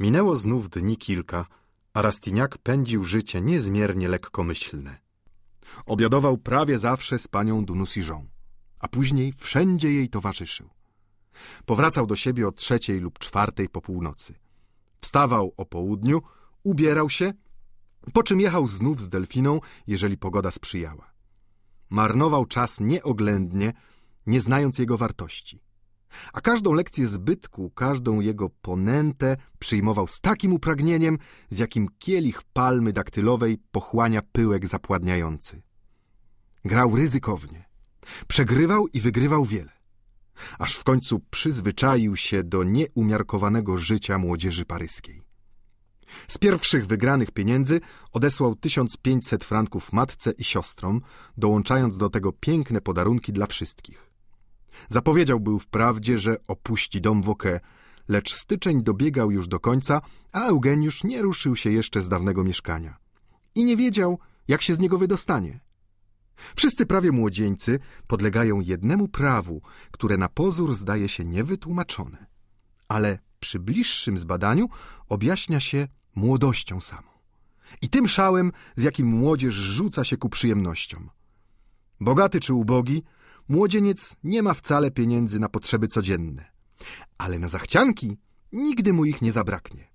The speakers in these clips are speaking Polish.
Minęło znów dni kilka, a Rastiniak pędził życie niezmiernie lekkomyślne. Obiadował prawie zawsze z panią Dunusiżą, a później wszędzie jej towarzyszył. Powracał do siebie o trzeciej lub czwartej po północy. Wstawał o południu, ubierał się, po czym jechał znów z delfiną, jeżeli pogoda sprzyjała. Marnował czas nieoględnie, nie znając jego wartości. A każdą lekcję zbytku, każdą jego ponentę przyjmował z takim upragnieniem, z jakim kielich palmy daktylowej pochłania pyłek zapładniający. Grał ryzykownie. Przegrywał i wygrywał wiele. Aż w końcu przyzwyczaił się do nieumiarkowanego życia młodzieży paryskiej. Z pierwszych wygranych pieniędzy odesłał 1500 franków matce i siostrom, dołączając do tego piękne podarunki dla wszystkich. Zapowiedział był wprawdzie, że opuści dom Wokę, lecz styczeń dobiegał już do końca, a Eugeniusz nie ruszył się jeszcze z dawnego mieszkania. I nie wiedział, jak się z niego wydostanie. Wszyscy prawie młodzieńcy podlegają jednemu prawu, które na pozór zdaje się niewytłumaczone, ale przy bliższym zbadaniu objaśnia się młodością samą. I tym szałem, z jakim młodzież rzuca się ku przyjemnościom. Bogaty czy ubogi, Młodzieniec nie ma wcale pieniędzy na potrzeby codzienne, ale na zachcianki nigdy mu ich nie zabraknie.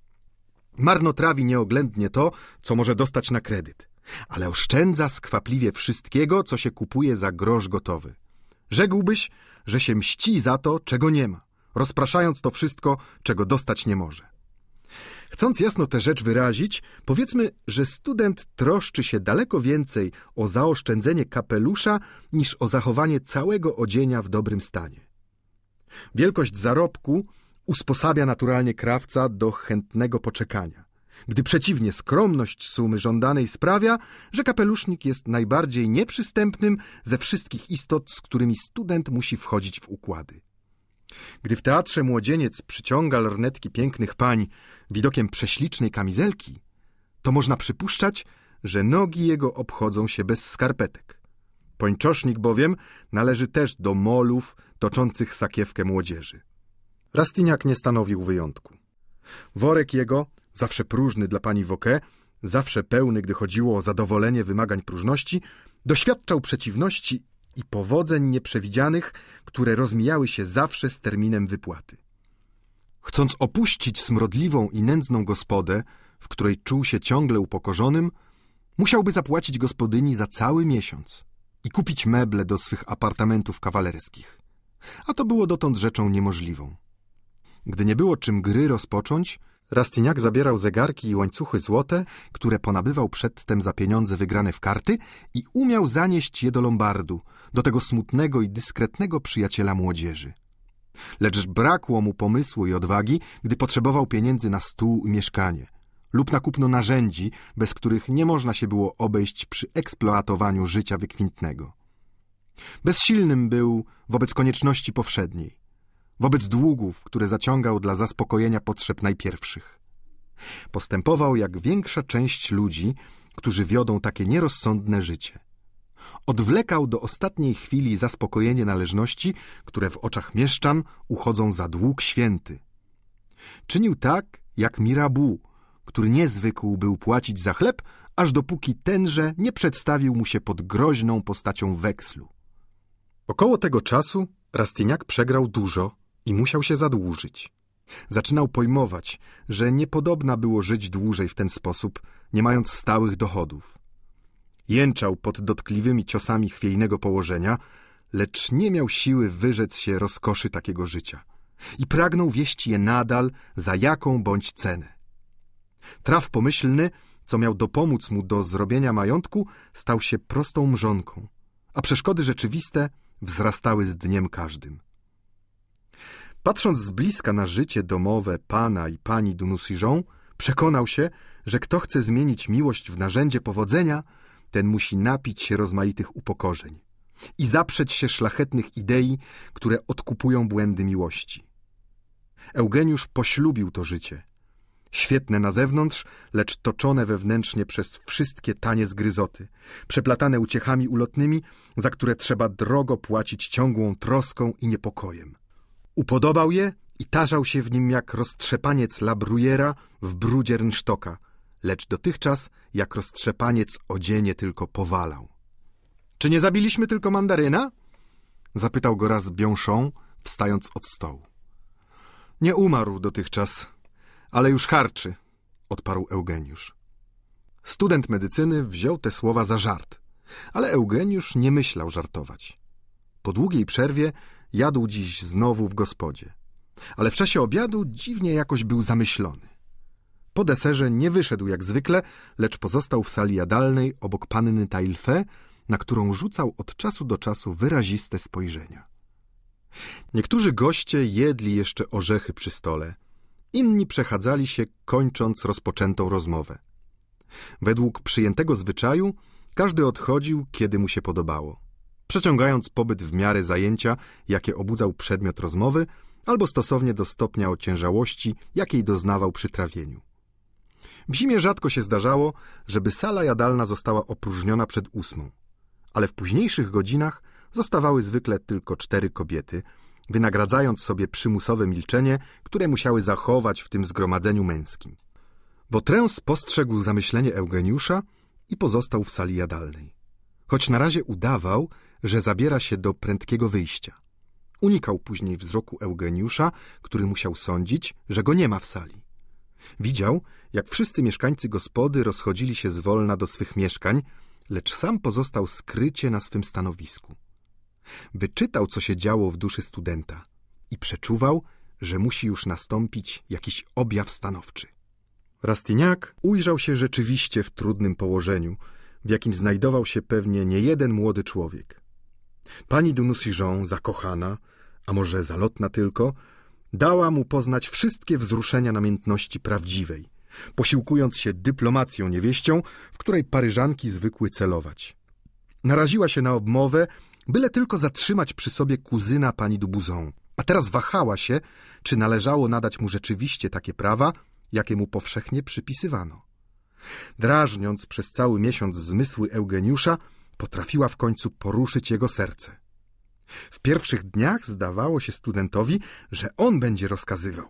Marnotrawi nieoględnie to, co może dostać na kredyt, ale oszczędza skwapliwie wszystkiego, co się kupuje za grosz gotowy. Rzekłbyś, że się mści za to, czego nie ma, rozpraszając to wszystko, czego dostać nie może. Chcąc jasno tę rzecz wyrazić, powiedzmy, że student troszczy się daleko więcej o zaoszczędzenie kapelusza niż o zachowanie całego odzienia w dobrym stanie. Wielkość zarobku usposabia naturalnie krawca do chętnego poczekania, gdy przeciwnie skromność sumy żądanej sprawia, że kapelusznik jest najbardziej nieprzystępnym ze wszystkich istot, z którymi student musi wchodzić w układy. Gdy w teatrze młodzieniec przyciąga lornetki pięknych pań widokiem prześlicznej kamizelki, to można przypuszczać, że nogi jego obchodzą się bez skarpetek. Pończosznik bowiem należy też do molów toczących sakiewkę młodzieży. Rastiniak nie stanowił wyjątku. Worek jego, zawsze próżny dla pani Woke, zawsze pełny, gdy chodziło o zadowolenie wymagań próżności, doświadczał przeciwności i powodzeń nieprzewidzianych, które rozmijały się zawsze z terminem wypłaty. Chcąc opuścić smrodliwą i nędzną gospodę, w której czuł się ciągle upokorzonym, musiałby zapłacić gospodyni za cały miesiąc i kupić meble do swych apartamentów kawalerskich. A to było dotąd rzeczą niemożliwą. Gdy nie było czym gry rozpocząć, Rastyniak zabierał zegarki i łańcuchy złote, które ponabywał przedtem za pieniądze wygrane w karty i umiał zanieść je do Lombardu, do tego smutnego i dyskretnego przyjaciela młodzieży. Lecz brakło mu pomysłu i odwagi, gdy potrzebował pieniędzy na stół i mieszkanie lub na kupno narzędzi, bez których nie można się było obejść przy eksploatowaniu życia wykwintnego. Bezsilnym był wobec konieczności powszedniej wobec długów, które zaciągał dla zaspokojenia potrzeb najpierwszych. Postępował jak większa część ludzi, którzy wiodą takie nierozsądne życie. Odwlekał do ostatniej chwili zaspokojenie należności, które w oczach mieszczan uchodzą za dług święty. Czynił tak jak Mirabu, który niezwykł był płacić za chleb, aż dopóki tenże nie przedstawił mu się pod groźną postacią wekslu. Około tego czasu Rastyniak przegrał dużo i musiał się zadłużyć. Zaczynał pojmować, że niepodobna było żyć dłużej w ten sposób, nie mając stałych dochodów. Jęczał pod dotkliwymi ciosami chwiejnego położenia, lecz nie miał siły wyrzec się rozkoszy takiego życia i pragnął wieść je nadal za jaką bądź cenę. Traf pomyślny, co miał dopomóc mu do zrobienia majątku, stał się prostą mrzonką, a przeszkody rzeczywiste wzrastały z dniem każdym. Patrząc z bliska na życie domowe pana i pani Dunusiżą, przekonał się, że kto chce zmienić miłość w narzędzie powodzenia, ten musi napić się rozmaitych upokorzeń i zaprzeć się szlachetnych idei, które odkupują błędy miłości. Eugeniusz poślubił to życie. Świetne na zewnątrz, lecz toczone wewnętrznie przez wszystkie tanie zgryzoty, przeplatane uciechami ulotnymi, za które trzeba drogo płacić ciągłą troską i niepokojem. Upodobał je i tarzał się w nim jak roztrzepaniec labrujera w brudzie rynsztoka, lecz dotychczas jak roztrzepaniec odzienie tylko powalał. Czy nie zabiliśmy tylko mandaryna? Zapytał go raz Biąszą, wstając od stołu. Nie umarł dotychczas, ale już harczy, odparł Eugeniusz. Student medycyny wziął te słowa za żart, ale Eugeniusz nie myślał żartować. Po długiej przerwie Jadł dziś znowu w gospodzie, ale w czasie obiadu dziwnie jakoś był zamyślony. Po deserze nie wyszedł jak zwykle, lecz pozostał w sali jadalnej obok panny Tailfe, na którą rzucał od czasu do czasu wyraziste spojrzenia. Niektórzy goście jedli jeszcze orzechy przy stole, inni przechadzali się, kończąc rozpoczętą rozmowę. Według przyjętego zwyczaju każdy odchodził, kiedy mu się podobało przeciągając pobyt w miarę zajęcia, jakie obudzał przedmiot rozmowy, albo stosownie do stopnia ociężałości, jakiej doznawał przy trawieniu. W zimie rzadko się zdarzało, żeby sala jadalna została opróżniona przed ósmą, ale w późniejszych godzinach zostawały zwykle tylko cztery kobiety, wynagradzając sobie przymusowe milczenie, które musiały zachować w tym zgromadzeniu męskim. Wotrens spostrzegł zamyślenie Eugeniusza i pozostał w sali jadalnej. Choć na razie udawał, że zabiera się do prędkiego wyjścia. Unikał później wzroku Eugeniusza, który musiał sądzić, że go nie ma w sali. Widział, jak wszyscy mieszkańcy gospody rozchodzili się zwolna do swych mieszkań, lecz sam pozostał skrycie na swym stanowisku. Wyczytał, co się działo w duszy studenta i przeczuwał, że musi już nastąpić jakiś objaw stanowczy. Rastyniak ujrzał się rzeczywiście w trudnym położeniu, w jakim znajdował się pewnie niejeden młody człowiek. Pani de Nusijon, zakochana, a może zalotna tylko, dała mu poznać wszystkie wzruszenia namiętności prawdziwej, posiłkując się dyplomacją niewieścią, w której paryżanki zwykły celować. Naraziła się na obmowę, byle tylko zatrzymać przy sobie kuzyna pani Dubuzon, a teraz wahała się, czy należało nadać mu rzeczywiście takie prawa, jakie mu powszechnie przypisywano. Drażniąc przez cały miesiąc zmysły Eugeniusza, potrafiła w końcu poruszyć jego serce. W pierwszych dniach zdawało się studentowi, że on będzie rozkazywał.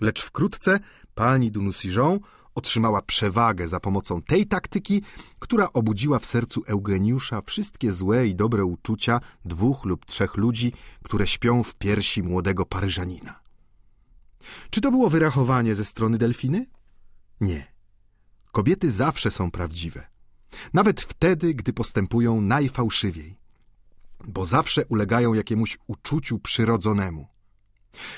Lecz wkrótce pani Dunusiżon otrzymała przewagę za pomocą tej taktyki, która obudziła w sercu Eugeniusza wszystkie złe i dobre uczucia dwóch lub trzech ludzi, które śpią w piersi młodego Paryżanina. Czy to było wyrachowanie ze strony Delfiny? Nie. Kobiety zawsze są prawdziwe. Nawet wtedy, gdy postępują najfałszywiej, bo zawsze ulegają jakiemuś uczuciu przyrodzonemu.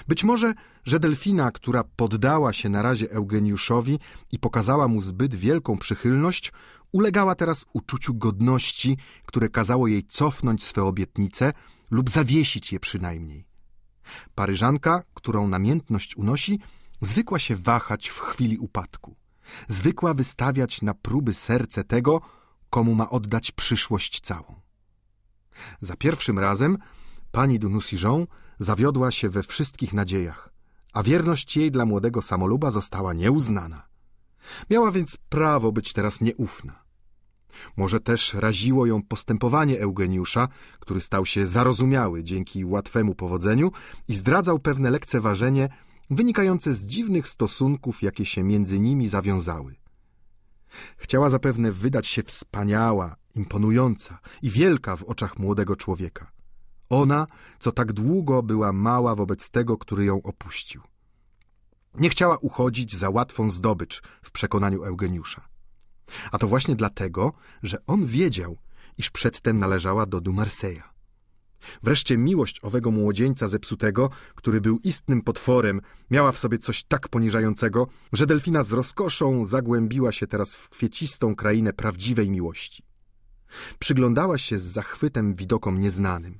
Być może, że delfina, która poddała się na razie Eugeniuszowi i pokazała mu zbyt wielką przychylność, ulegała teraz uczuciu godności, które kazało jej cofnąć swe obietnice lub zawiesić je przynajmniej. Paryżanka, którą namiętność unosi, zwykła się wahać w chwili upadku zwykła wystawiać na próby serce tego, komu ma oddać przyszłość całą. Za pierwszym razem pani de zawiodła się we wszystkich nadziejach, a wierność jej dla młodego samoluba została nieuznana. Miała więc prawo być teraz nieufna. Może też raziło ją postępowanie Eugeniusza, który stał się zarozumiały dzięki łatwemu powodzeniu i zdradzał pewne lekceważenie wynikające z dziwnych stosunków, jakie się między nimi zawiązały. Chciała zapewne wydać się wspaniała, imponująca i wielka w oczach młodego człowieka. Ona, co tak długo była mała wobec tego, który ją opuścił. Nie chciała uchodzić za łatwą zdobycz w przekonaniu Eugeniusza. A to właśnie dlatego, że on wiedział, iż przedtem należała do Dumarseja. Wreszcie miłość owego młodzieńca zepsutego, który był istnym potworem, miała w sobie coś tak poniżającego, że delfina z rozkoszą zagłębiła się teraz w kwiecistą krainę prawdziwej miłości. Przyglądała się z zachwytem widokom nieznanym.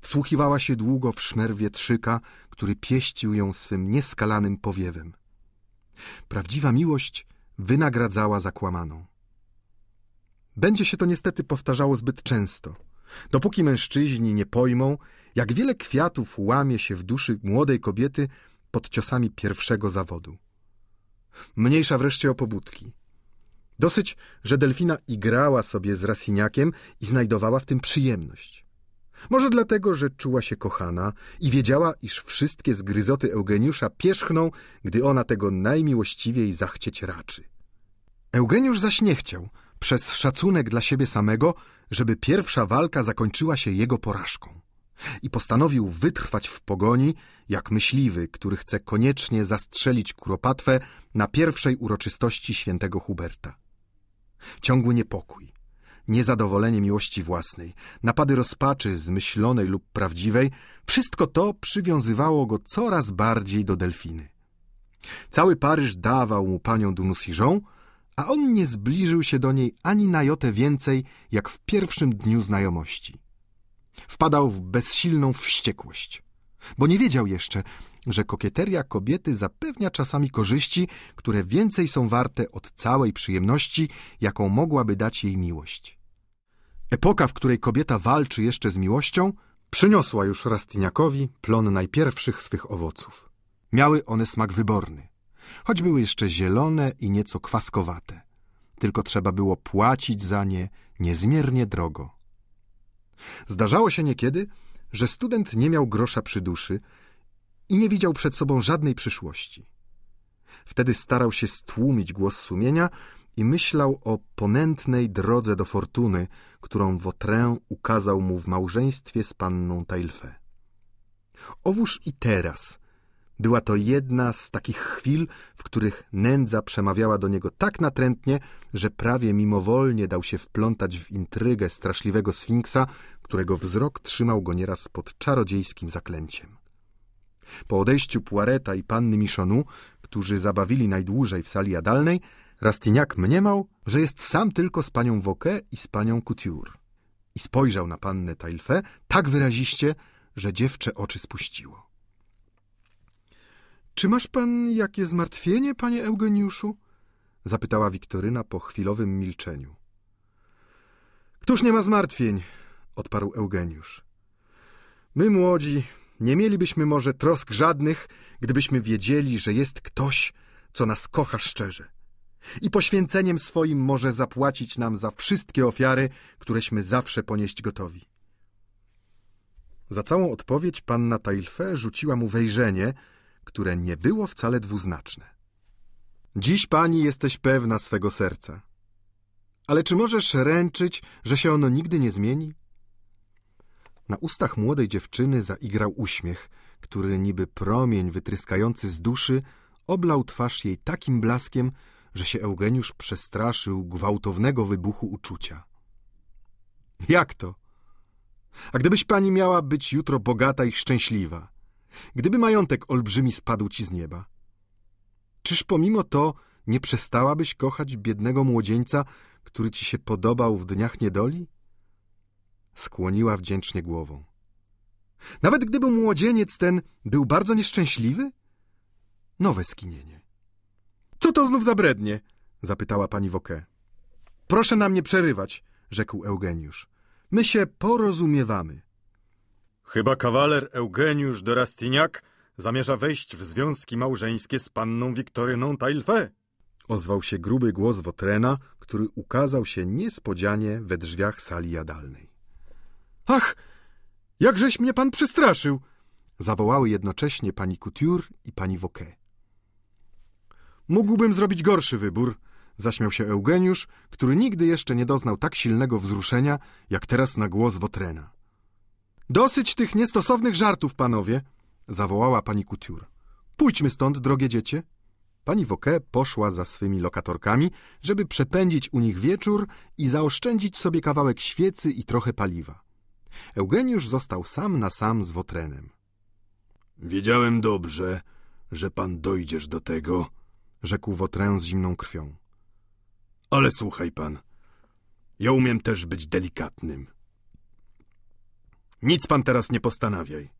Wsłuchiwała się długo w szmer wietrzyka, który pieścił ją swym nieskalanym powiewem. Prawdziwa miłość wynagradzała zakłamaną. Będzie się to niestety powtarzało zbyt często – Dopóki mężczyźni nie pojmą, jak wiele kwiatów łamie się w duszy młodej kobiety pod ciosami pierwszego zawodu. Mniejsza wreszcie o pobudki. Dosyć, że Delfina igrała sobie z Rasiniakiem i znajdowała w tym przyjemność. Może dlatego, że czuła się kochana i wiedziała, iż wszystkie zgryzoty Eugeniusza pierzchną, gdy ona tego najmiłościwiej zachcieć raczy. Eugeniusz zaś nie chciał, przez szacunek dla siebie samego, żeby pierwsza walka zakończyła się jego porażką i postanowił wytrwać w pogoni, jak myśliwy, który chce koniecznie zastrzelić kuropatwę na pierwszej uroczystości świętego Huberta. Ciągły niepokój, niezadowolenie miłości własnej, napady rozpaczy zmyślonej lub prawdziwej, wszystko to przywiązywało go coraz bardziej do delfiny. Cały Paryż dawał mu panią Dunus Jean, a on nie zbliżył się do niej ani na jotę więcej, jak w pierwszym dniu znajomości. Wpadał w bezsilną wściekłość, bo nie wiedział jeszcze, że kokieteria kobiety zapewnia czasami korzyści, które więcej są warte od całej przyjemności, jaką mogłaby dać jej miłość. Epoka, w której kobieta walczy jeszcze z miłością, przyniosła już Rastyniakowi plon najpierwszych swych owoców. Miały one smak wyborny choć były jeszcze zielone i nieco kwaskowate. Tylko trzeba było płacić za nie niezmiernie drogo. Zdarzało się niekiedy, że student nie miał grosza przy duszy i nie widział przed sobą żadnej przyszłości. Wtedy starał się stłumić głos sumienia i myślał o ponętnej drodze do fortuny, którą Wotrę ukazał mu w małżeństwie z panną Tailfe. Owóż i teraz była to jedna z takich chwil, w których nędza przemawiała do niego tak natrętnie, że prawie mimowolnie dał się wplątać w intrygę straszliwego sfinksa, którego wzrok trzymał go nieraz pod czarodziejskim zaklęciem. Po odejściu Puareta i panny Michonu, którzy zabawili najdłużej w sali jadalnej, Rastiniak mniemał, że jest sam tylko z panią Woke i z panią Couture. I spojrzał na pannę Tailfe tak wyraziście, że dziewczę oczy spuściło. Czy masz pan jakie zmartwienie, panie Eugeniuszu? zapytała Wiktoryna po chwilowym milczeniu. Któż nie ma zmartwień? odparł Eugeniusz. My młodzi nie mielibyśmy może trosk żadnych, gdybyśmy wiedzieli, że jest ktoś, co nas kocha szczerze i poświęceniem swoim może zapłacić nam za wszystkie ofiary, któreśmy zawsze ponieść gotowi. Za całą odpowiedź panna Tailfe rzuciła mu wejrzenie, które nie było wcale dwuznaczne. Dziś pani jesteś pewna swego serca. Ale czy możesz ręczyć, że się ono nigdy nie zmieni? Na ustach młodej dziewczyny zaigrał uśmiech, który niby promień wytryskający z duszy oblał twarz jej takim blaskiem, że się Eugeniusz przestraszył gwałtownego wybuchu uczucia. Jak to? A gdybyś pani miała być jutro bogata i szczęśliwa, gdyby majątek olbrzymi spadł ci z nieba? Czyż pomimo to nie przestałabyś kochać biednego młodzieńca, który ci się podobał w dniach niedoli? Skłoniła wdzięcznie głową. Nawet gdyby młodzieniec ten był bardzo nieszczęśliwy? Nowe skinienie. Co to znów za brednie? zapytała pani Woke. Proszę na mnie przerywać, rzekł Eugeniusz. My się porozumiewamy. Chyba kawaler Eugeniusz de Rastignac zamierza wejść w związki małżeńskie z panną Wiktoryną Taillefer. Ozwał się gruby głos Wotrena, który ukazał się niespodzianie we drzwiach sali jadalnej. Ach, jakżeś mnie pan przestraszył! Zawołały jednocześnie pani Couture i pani Woquet. Mógłbym zrobić gorszy wybór, zaśmiał się Eugeniusz, który nigdy jeszcze nie doznał tak silnego wzruszenia, jak teraz na głos Wotrena. Dosyć tych niestosownych żartów, panowie! zawołała pani Couture. Pójdźmy stąd, drogie dziecię. Pani Woke poszła za swymi lokatorkami, żeby przepędzić u nich wieczór i zaoszczędzić sobie kawałek świecy i trochę paliwa. Eugeniusz został sam na sam z Wotrenem. Wiedziałem dobrze, że pan dojdziesz do tego, rzekł Wotren z zimną krwią. Ale słuchaj pan, ja umiem też być delikatnym. Nic pan teraz nie postanawiaj,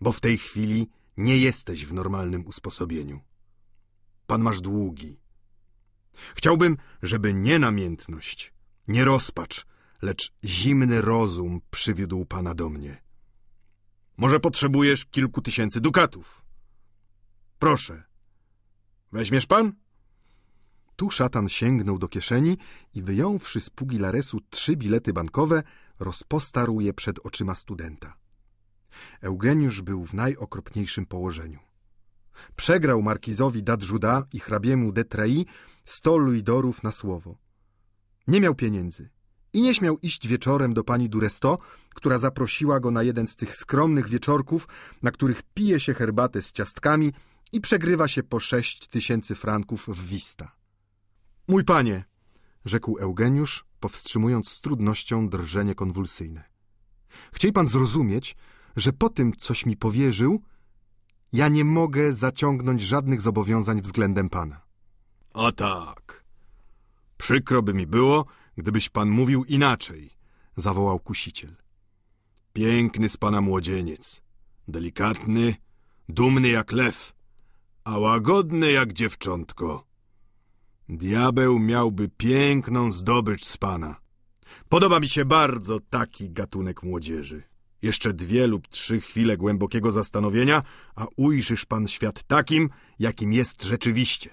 bo w tej chwili nie jesteś w normalnym usposobieniu. Pan masz długi. Chciałbym, żeby nie namiętność, nie rozpacz, lecz zimny rozum przywiódł pana do mnie. Może potrzebujesz kilku tysięcy dukatów. Proszę. Weźmiesz pan? Tu szatan sięgnął do kieszeni i wyjąwszy z pugilaresu trzy bilety bankowe, rozpostarł je przed oczyma studenta. Eugeniusz był w najokropniejszym położeniu. Przegrał markizowi Dadżuda i hrabiemu Detrei sto luidorów na słowo. Nie miał pieniędzy i nie śmiał iść wieczorem do pani Duresto, która zaprosiła go na jeden z tych skromnych wieczorków, na których pije się herbatę z ciastkami i przegrywa się po sześć tysięcy franków w wista. Mój panie, rzekł Eugeniusz, powstrzymując z trudnością drżenie konwulsyjne. Chciej pan zrozumieć, że po tym, coś mi powierzył, ja nie mogę zaciągnąć żadnych zobowiązań względem pana. A tak. Przykro by mi było, gdybyś pan mówił inaczej, zawołał kusiciel. Piękny z pana młodzieniec, delikatny, dumny jak lew, a łagodny jak dziewczątko. Diabeł miałby piękną zdobycz z pana. Podoba mi się bardzo taki gatunek młodzieży. Jeszcze dwie lub trzy chwile głębokiego zastanowienia, a ujrzysz pan świat takim, jakim jest rzeczywiście.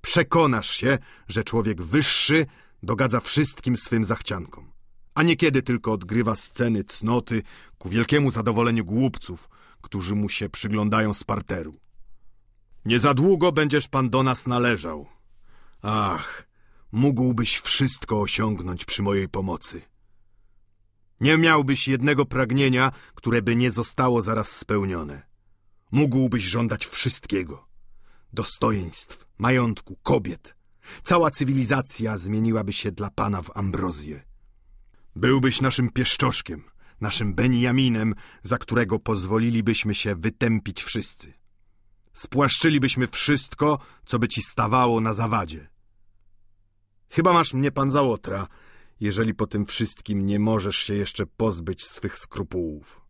Przekonasz się, że człowiek wyższy dogadza wszystkim swym zachciankom, a niekiedy tylko odgrywa sceny cnoty ku wielkiemu zadowoleniu głupców, którzy mu się przyglądają z parteru. Nie za długo będziesz pan do nas należał – Ach, mógłbyś wszystko osiągnąć przy mojej pomocy. Nie miałbyś jednego pragnienia, które by nie zostało zaraz spełnione. Mógłbyś żądać wszystkiego. Dostojeństw, majątku, kobiet. Cała cywilizacja zmieniłaby się dla Pana w ambrozję. Byłbyś naszym pieszczoszkiem, naszym Benjaminem, za którego pozwolilibyśmy się wytępić wszyscy. Spłaszczylibyśmy wszystko, co by ci stawało na zawadzie. Chyba masz mnie pan za łotra, jeżeli po tym wszystkim nie możesz się jeszcze pozbyć swych skrupułów.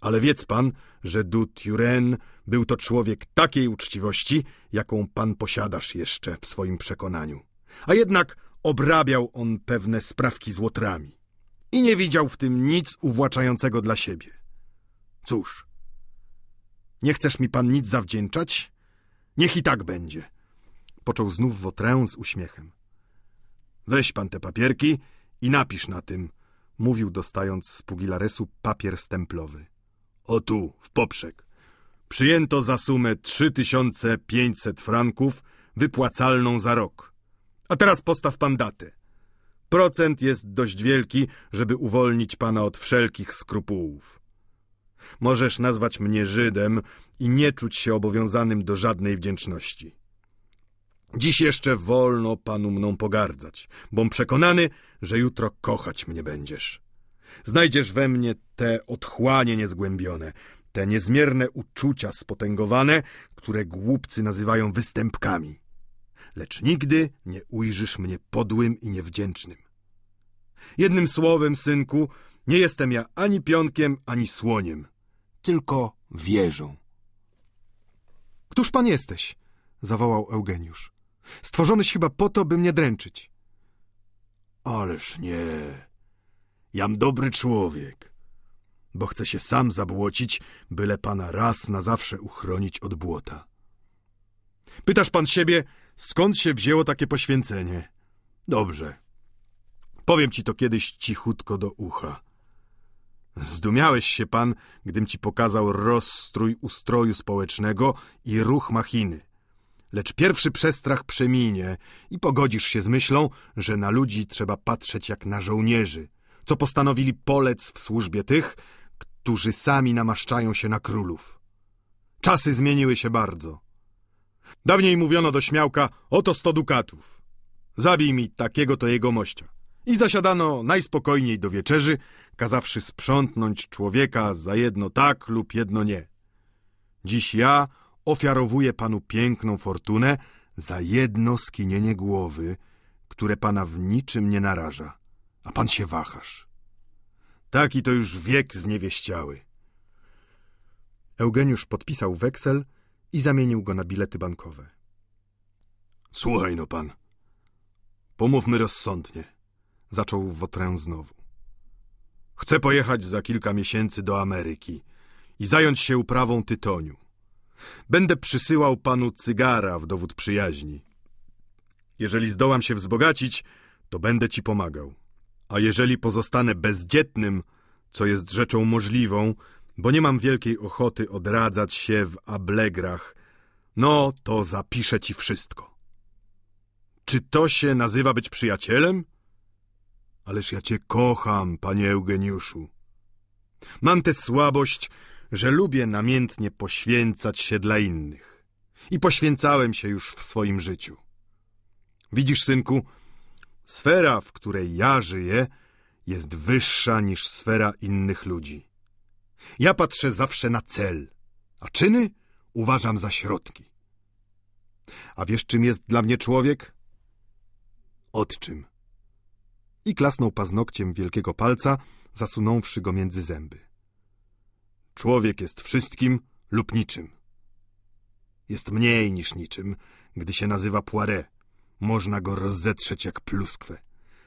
Ale wiedz pan, że Dut Juren był to człowiek takiej uczciwości, jaką pan posiadasz jeszcze w swoim przekonaniu. A jednak obrabiał on pewne sprawki z łotrami i nie widział w tym nic uwłaczającego dla siebie. Cóż, nie chcesz mi pan nic zawdzięczać? Niech i tak będzie. Począł znów Wotrę z uśmiechem. Weź pan te papierki i napisz na tym, mówił dostając z pugilaresu papier stemplowy. O tu, w poprzek. Przyjęto za sumę 3500 franków wypłacalną za rok. A teraz postaw pan datę. Procent jest dość wielki, żeby uwolnić pana od wszelkich skrupułów. Możesz nazwać mnie Żydem i nie czuć się obowiązanym do żadnej wdzięczności. Dziś jeszcze wolno panu mną pogardzać, bom przekonany, że jutro kochać mnie będziesz. Znajdziesz we mnie te otchłanie niezgłębione, te niezmierne uczucia spotęgowane, które głupcy nazywają występkami. Lecz nigdy nie ujrzysz mnie podłym i niewdzięcznym. Jednym słowem, synku, nie jestem ja ani pionkiem, ani słoniem tylko wierzą. Któż pan jesteś? zawołał Eugeniusz. Stworzonyś chyba po to, by mnie dręczyć. Ależ nie. Jam dobry człowiek, bo chcę się sam zabłocić, byle pana raz na zawsze uchronić od błota. Pytasz pan siebie, skąd się wzięło takie poświęcenie? Dobrze. Powiem ci to kiedyś cichutko do ucha. Zdumiałeś się pan, gdym ci pokazał rozstrój ustroju społecznego i ruch machiny. Lecz pierwszy przestrach przeminie i pogodzisz się z myślą, że na ludzi trzeba patrzeć jak na żołnierzy, co postanowili polec w służbie tych, którzy sami namaszczają się na królów. Czasy zmieniły się bardzo. Dawniej mówiono do śmiałka, oto sto dukatów. Zabij mi takiego to jego mościa. I zasiadano najspokojniej do wieczerzy, kazawszy sprzątnąć człowieka za jedno tak lub jedno nie. Dziś ja ofiarowuję panu piękną fortunę za jedno skinienie głowy, które pana w niczym nie naraża, a pan się wahasz. Taki to już wiek zniewieściały. Eugeniusz podpisał weksel i zamienił go na bilety bankowe. Słuchaj no pan, pomówmy rozsądnie. Zaczął Wotrę znowu. Chcę pojechać za kilka miesięcy do Ameryki i zająć się uprawą tytoniu. Będę przysyłał panu cygara w dowód przyjaźni. Jeżeli zdołam się wzbogacić, to będę ci pomagał. A jeżeli pozostanę bezdzietnym, co jest rzeczą możliwą, bo nie mam wielkiej ochoty odradzać się w ablegrach, no to zapiszę ci wszystko. Czy to się nazywa być przyjacielem? Ależ ja cię kocham, panie Eugeniuszu. Mam tę słabość, że lubię namiętnie poświęcać się dla innych. I poświęcałem się już w swoim życiu. Widzisz, synku, sfera, w której ja żyję, jest wyższa niż sfera innych ludzi. Ja patrzę zawsze na cel, a czyny uważam za środki. A wiesz, czym jest dla mnie człowiek? Od czym? i klasnął paznokciem wielkiego palca, zasunąwszy go między zęby. Człowiek jest wszystkim lub niczym. Jest mniej niż niczym, gdy się nazywa Poiré. Można go rozzetrzeć jak pluskwę.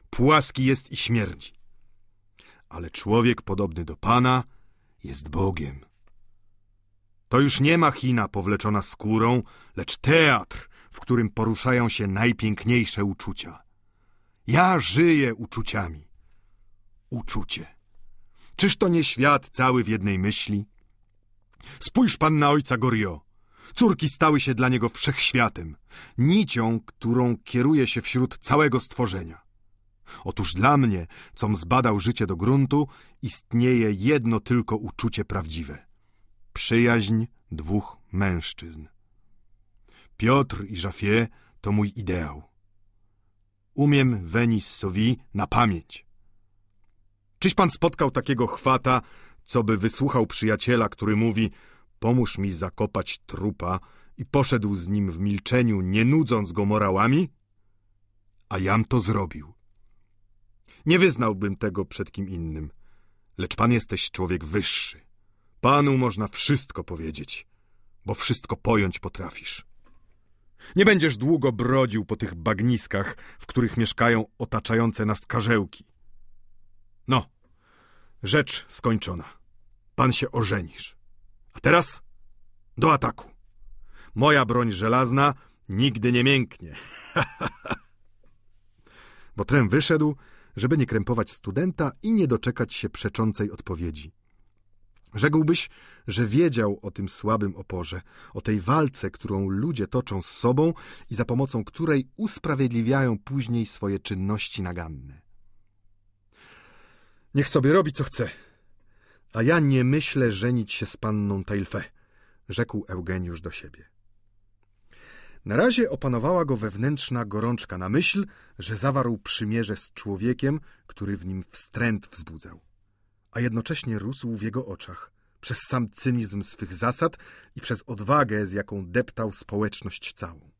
Płaski jest i śmierdzi. Ale człowiek podobny do Pana jest Bogiem. To już nie machina powleczona skórą, lecz teatr, w którym poruszają się najpiękniejsze uczucia. Ja żyję uczuciami. Uczucie. Czyż to nie świat cały w jednej myśli? Spójrz pan na ojca Gorio. Córki stały się dla niego wszechświatem, nicią, którą kieruje się wśród całego stworzenia. Otóż dla mnie, com zbadał życie do gruntu, istnieje jedno tylko uczucie prawdziwe. Przyjaźń dwóch mężczyzn. Piotr i Żafie to mój ideał. Umiem Venice Sowi na pamięć. Czyś pan spotkał takiego chwata, co by wysłuchał przyjaciela, który mówi pomóż mi zakopać trupa i poszedł z nim w milczeniu, nie nudząc go morałami? A jam to zrobił. Nie wyznałbym tego przed kim innym, lecz pan jesteś człowiek wyższy. Panu można wszystko powiedzieć, bo wszystko pojąć potrafisz. Nie będziesz długo brodził po tych bagniskach, w których mieszkają otaczające nas karzełki. No, rzecz skończona. Pan się ożenisz. A teraz do ataku. Moja broń żelazna nigdy nie mięknie. Botrem wyszedł, żeby nie krępować studenta i nie doczekać się przeczącej odpowiedzi. Rzekłbyś, że wiedział o tym słabym oporze, o tej walce, którą ludzie toczą z sobą i za pomocą której usprawiedliwiają później swoje czynności naganne. Niech sobie robi, co chce, a ja nie myślę żenić się z panną Tailfe, rzekł Eugeniusz do siebie. Na razie opanowała go wewnętrzna gorączka na myśl, że zawarł przymierze z człowiekiem, który w nim wstręt wzbudzał a jednocześnie rósł w jego oczach przez sam cynizm swych zasad i przez odwagę, z jaką deptał społeczność całą.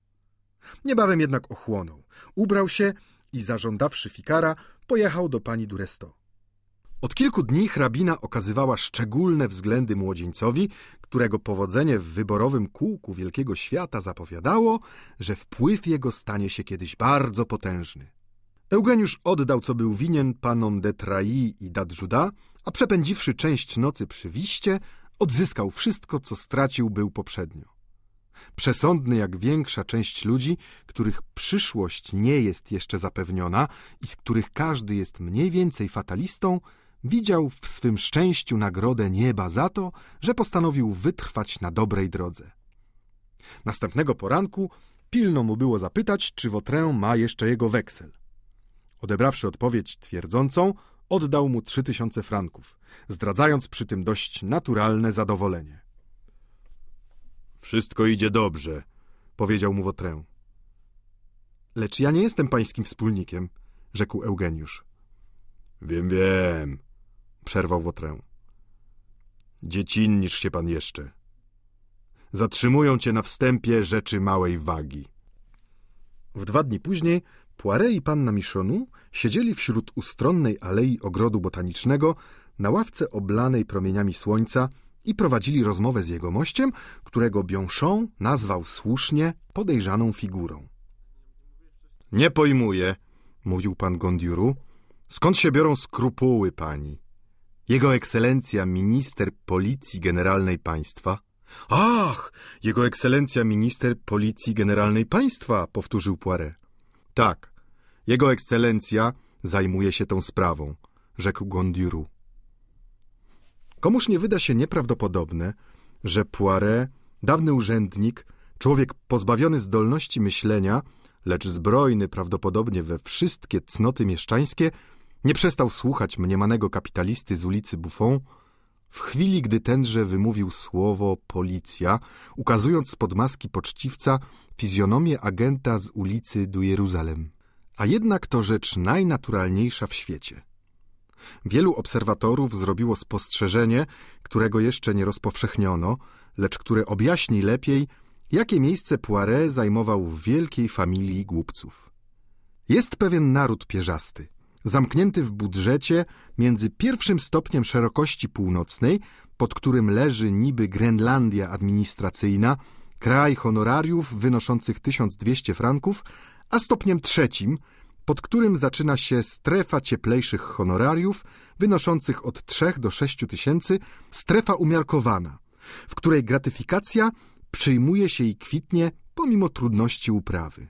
Niebawem jednak ochłonął, ubrał się i zażądawszy fikara, pojechał do pani Duresto. Od kilku dni hrabina okazywała szczególne względy młodzieńcowi, którego powodzenie w wyborowym kółku wielkiego świata zapowiadało, że wpływ jego stanie się kiedyś bardzo potężny. Eugeniusz oddał, co był winien panom de Trai i d'Adjuda, a przepędziwszy część nocy przy wiście, odzyskał wszystko, co stracił był poprzednio. Przesądny jak większa część ludzi, których przyszłość nie jest jeszcze zapewniona i z których każdy jest mniej więcej fatalistą, widział w swym szczęściu nagrodę nieba za to, że postanowił wytrwać na dobrej drodze. Następnego poranku pilno mu było zapytać, czy Wotrę ma jeszcze jego weksel – Odebrawszy odpowiedź twierdzącą, oddał mu trzy tysiące franków, zdradzając przy tym dość naturalne zadowolenie. Wszystko idzie dobrze, powiedział mu Wotrę. Lecz ja nie jestem pańskim wspólnikiem, rzekł Eugeniusz. Wiem, wiem, przerwał Wotrę. Dziecinnisz się pan jeszcze. Zatrzymują cię na wstępie rzeczy małej wagi. W dwa dni później Poiré i panna Michonu siedzieli wśród ustronnej alei ogrodu botanicznego na ławce oblanej promieniami słońca i prowadzili rozmowę z jego mościem, którego Biąszą nazwał słusznie podejrzaną figurą. Nie pojmuję, mówił pan Gondiuru, skąd się biorą skrupuły pani? Jego ekscelencja minister policji generalnej państwa. Ach, jego ekscelencja minister policji generalnej państwa, powtórzył Poiré. Tak, jego ekscelencja zajmuje się tą sprawą, rzekł Gondiuru. Komuż nie wyda się nieprawdopodobne, że Poiret, dawny urzędnik, człowiek pozbawiony zdolności myślenia, lecz zbrojny prawdopodobnie we wszystkie cnoty mieszczańskie, nie przestał słuchać mniemanego kapitalisty z ulicy Buffon, w chwili, gdy tenże wymówił słowo policja, ukazując spod maski poczciwca fizjonomię agenta z ulicy do Jeruzalem. A jednak to rzecz najnaturalniejsza w świecie. Wielu obserwatorów zrobiło spostrzeżenie, którego jeszcze nie rozpowszechniono, lecz które objaśni lepiej, jakie miejsce Poiré zajmował w wielkiej familii głupców. Jest pewien naród pierzasty, zamknięty w budżecie między pierwszym stopniem szerokości północnej, pod którym leży niby Grenlandia administracyjna, kraj honorariów wynoszących 1200 franków, a stopniem trzecim, pod którym zaczyna się strefa cieplejszych honorariów, wynoszących od 3 do 6 tysięcy, strefa umiarkowana, w której gratyfikacja przyjmuje się i kwitnie pomimo trudności uprawy.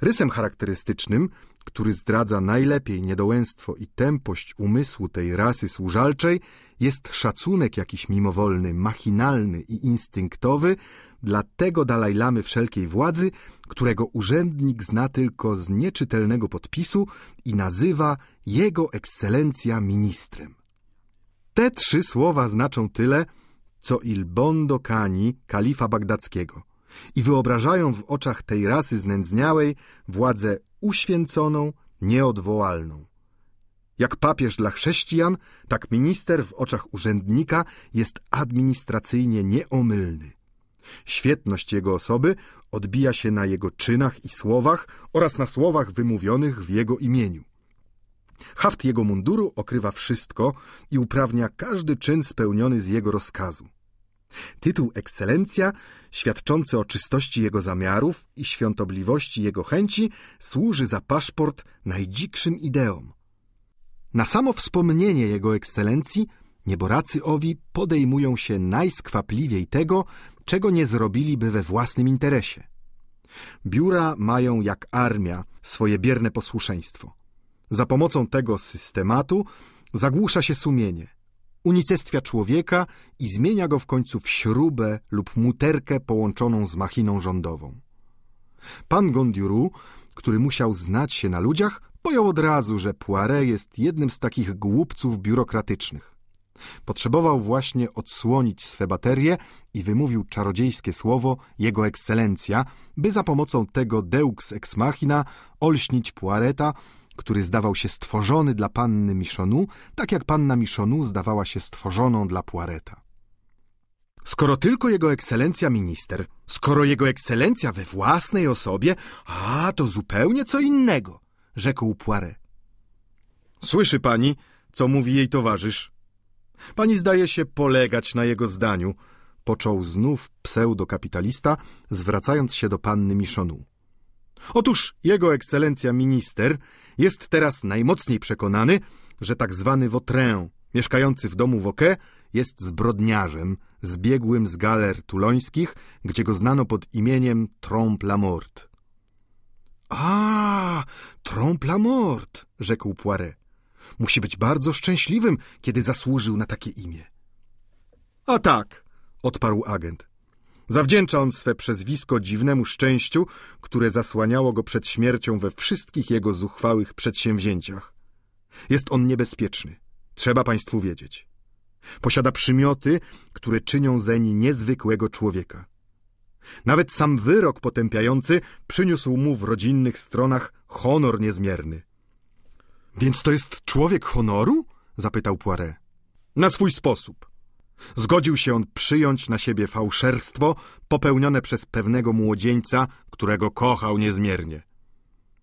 Rysem charakterystycznym który zdradza najlepiej niedołęstwo i tępość umysłu tej rasy służalczej, jest szacunek jakiś mimowolny, machinalny i instynktowy dla tego Dalajlamy wszelkiej władzy, którego urzędnik zna tylko z nieczytelnego podpisu i nazywa jego ekscelencja ministrem. Te trzy słowa znaczą tyle, co il bondo cani kalifa bagdackiego – i wyobrażają w oczach tej rasy znędzniałej władzę uświęconą, nieodwołalną. Jak papież dla chrześcijan, tak minister w oczach urzędnika jest administracyjnie nieomylny. Świetność jego osoby odbija się na jego czynach i słowach oraz na słowach wymówionych w jego imieniu. Haft jego munduru okrywa wszystko i uprawnia każdy czyn spełniony z jego rozkazu. Tytuł Ekscelencja, świadczący o czystości jego zamiarów i świątobliwości jego chęci, służy za paszport najdzikszym ideom. Na samo wspomnienie jego ekscelencji nieboracy owi podejmują się najskwapliwiej tego, czego nie zrobiliby we własnym interesie. Biura mają jak armia swoje bierne posłuszeństwo. Za pomocą tego systematu zagłusza się sumienie – unicestwia człowieka i zmienia go w końcu w śrubę lub muterkę połączoną z machiną rządową. Pan Gondiuru, który musiał znać się na ludziach, pojął od razu, że Poiret jest jednym z takich głupców biurokratycznych. Potrzebował właśnie odsłonić swe baterie i wymówił czarodziejskie słowo Jego Ekscelencja, by za pomocą tego deux ex machina olśnić Poireta, który zdawał się stworzony dla panny Michonu, tak jak panna Michonu zdawała się stworzoną dla Poireta. Skoro tylko jego ekscelencja minister, skoro jego ekscelencja we własnej osobie, a to zupełnie co innego, rzekł Poiret. Słyszy pani, co mówi jej towarzysz? Pani zdaje się polegać na jego zdaniu, począł znów pseudokapitalista, zwracając się do panny Michonu. Otóż jego ekscelencja minister jest teraz najmocniej przekonany, że tak zwany Vautrin, mieszkający w domu Woke, jest zbrodniarzem, zbiegłym z galer tulońskich, gdzie go znano pod imieniem Trompe la Mort. A, Trompe la Mort, rzekł Poiret. Musi być bardzo szczęśliwym, kiedy zasłużył na takie imię. A tak, odparł agent. Zawdzięcza on swe przezwisko dziwnemu szczęściu, które zasłaniało go przed śmiercią we wszystkich jego zuchwałych przedsięwzięciach. Jest on niebezpieczny, trzeba państwu wiedzieć. Posiada przymioty, które czynią zeń niezwykłego człowieka. Nawet sam wyrok potępiający przyniósł mu w rodzinnych stronach honor niezmierny. Więc to jest człowiek honoru? zapytał Poiret. Na swój sposób. Zgodził się on przyjąć na siebie fałszerstwo popełnione przez pewnego młodzieńca, którego kochał niezmiernie.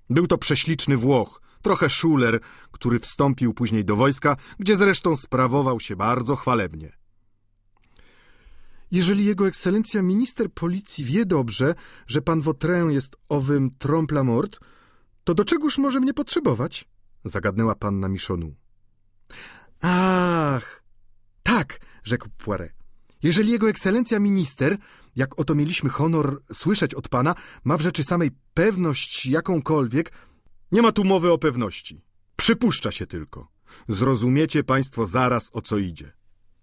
Był to prześliczny Włoch, trochę szuler, który wstąpił później do wojska, gdzie zresztą sprawował się bardzo chwalebnie. Jeżeli jego ekscelencja minister policji wie dobrze, że pan Wotrę jest owym trompe mort, to do czegoż może mnie potrzebować? Zagadnęła panna Miszonu. Ach, tak, rzekł Poiret. Jeżeli jego ekscelencja minister, jak oto mieliśmy honor słyszeć od pana, ma w rzeczy samej pewność jakąkolwiek, nie ma tu mowy o pewności. Przypuszcza się tylko. Zrozumiecie państwo zaraz, o co idzie.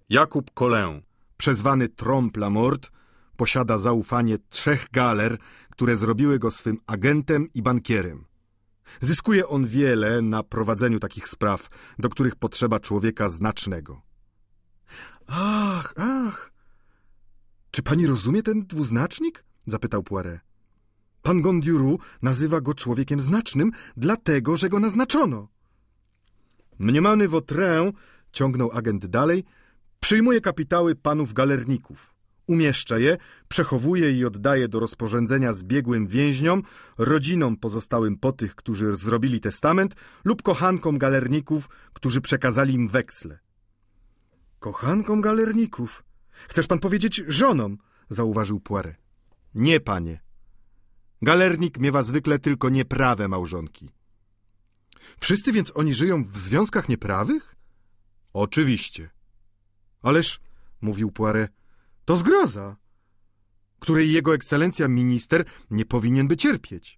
Jakub Colin, przezwany Trompe la Mort, posiada zaufanie trzech galer, które zrobiły go swym agentem i bankierem. Zyskuje on wiele na prowadzeniu takich spraw, do których potrzeba człowieka znacznego. Ach, ach. Czy pani rozumie ten dwuznacznik? zapytał Poiré. Pan Gondiuru nazywa go człowiekiem znacznym, dlatego, że go naznaczono. Mniemany Wotrę, ciągnął agent dalej, przyjmuje kapitały panów galerników. Umieszcza je, przechowuje i oddaje do rozporządzenia zbiegłym więźniom, rodzinom pozostałym po tych, którzy zrobili testament, lub kochankom galerników, którzy przekazali im weksle. Kochanką galerników. Chcesz pan powiedzieć żoną, zauważył Poiré. Nie, panie. Galernik miewa zwykle tylko nieprawe małżonki. Wszyscy więc oni żyją w związkach nieprawych? Oczywiście. Ależ, mówił Poiré, to zgroza, której jego ekscelencja minister nie powinien by cierpieć.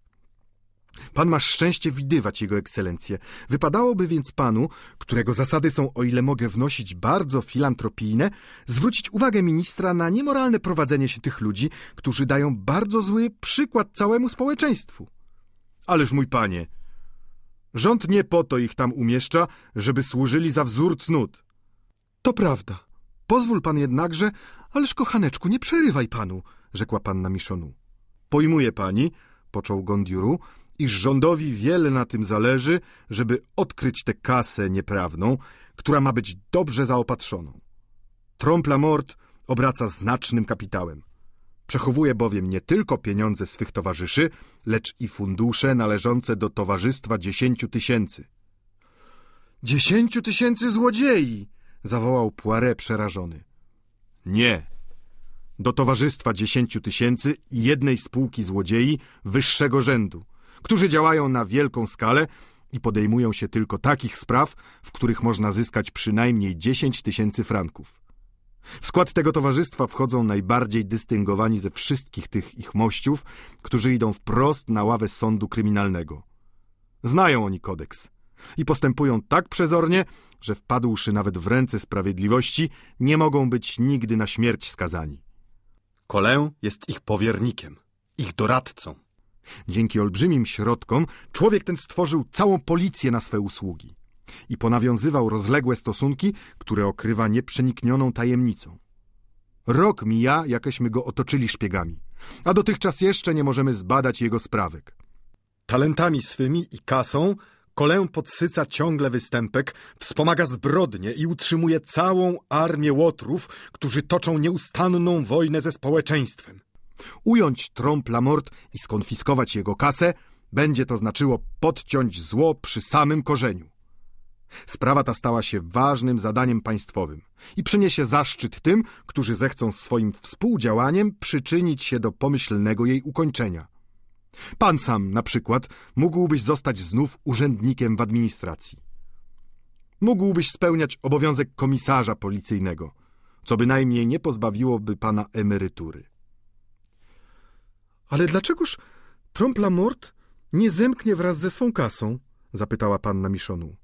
Pan masz szczęście widywać jego ekscelencję. Wypadałoby więc panu, którego zasady są, o ile mogę wnosić, bardzo filantropijne, zwrócić uwagę ministra na niemoralne prowadzenie się tych ludzi, którzy dają bardzo zły przykład całemu społeczeństwu. Ależ mój panie, rząd nie po to ich tam umieszcza, żeby służyli za wzór cnót. To prawda. Pozwól pan jednakże, ależ kochaneczku, nie przerywaj panu, rzekła panna Miszonu. Pojmuje pani, począł Gondiuru, iż rządowi wiele na tym zależy, żeby odkryć tę kasę nieprawną, która ma być dobrze zaopatrzoną. Trompe la Mort obraca znacznym kapitałem. Przechowuje bowiem nie tylko pieniądze swych towarzyszy, lecz i fundusze należące do Towarzystwa Dziesięciu Tysięcy. Dziesięciu tysięcy złodziei! zawołał Poiret przerażony. Nie! Do Towarzystwa Dziesięciu Tysięcy i jednej spółki złodziei wyższego rzędu którzy działają na wielką skalę i podejmują się tylko takich spraw, w których można zyskać przynajmniej 10 tysięcy franków. W skład tego towarzystwa wchodzą najbardziej dystyngowani ze wszystkich tych ich mościów, którzy idą wprost na ławę sądu kryminalnego. Znają oni kodeks i postępują tak przezornie, że wpadłszy nawet w ręce sprawiedliwości, nie mogą być nigdy na śmierć skazani. Kolę jest ich powiernikiem, ich doradcą. Dzięki olbrzymim środkom człowiek ten stworzył całą policję na swe usługi i ponawiązywał rozległe stosunki, które okrywa nieprzeniknioną tajemnicą. Rok mija, jakeśmy go otoczyli szpiegami, a dotychczas jeszcze nie możemy zbadać jego sprawek. Talentami swymi i kasą Kolę podsyca ciągle występek, wspomaga zbrodnie i utrzymuje całą armię łotrów, którzy toczą nieustanną wojnę ze społeczeństwem ująć trąb Lamort i skonfiskować jego kasę, będzie to znaczyło podciąć zło przy samym korzeniu. Sprawa ta stała się ważnym zadaniem państwowym i przyniesie zaszczyt tym, którzy zechcą swoim współdziałaniem przyczynić się do pomyślnego jej ukończenia. Pan sam, na przykład, mógłbyś zostać znów urzędnikiem w administracji. Mógłbyś spełniać obowiązek komisarza policyjnego, co bynajmniej nie pozbawiłoby pana emerytury. Ale dlaczegoż Trompe Mort nie zemknie wraz ze swą kasą? zapytała panna Miszonu.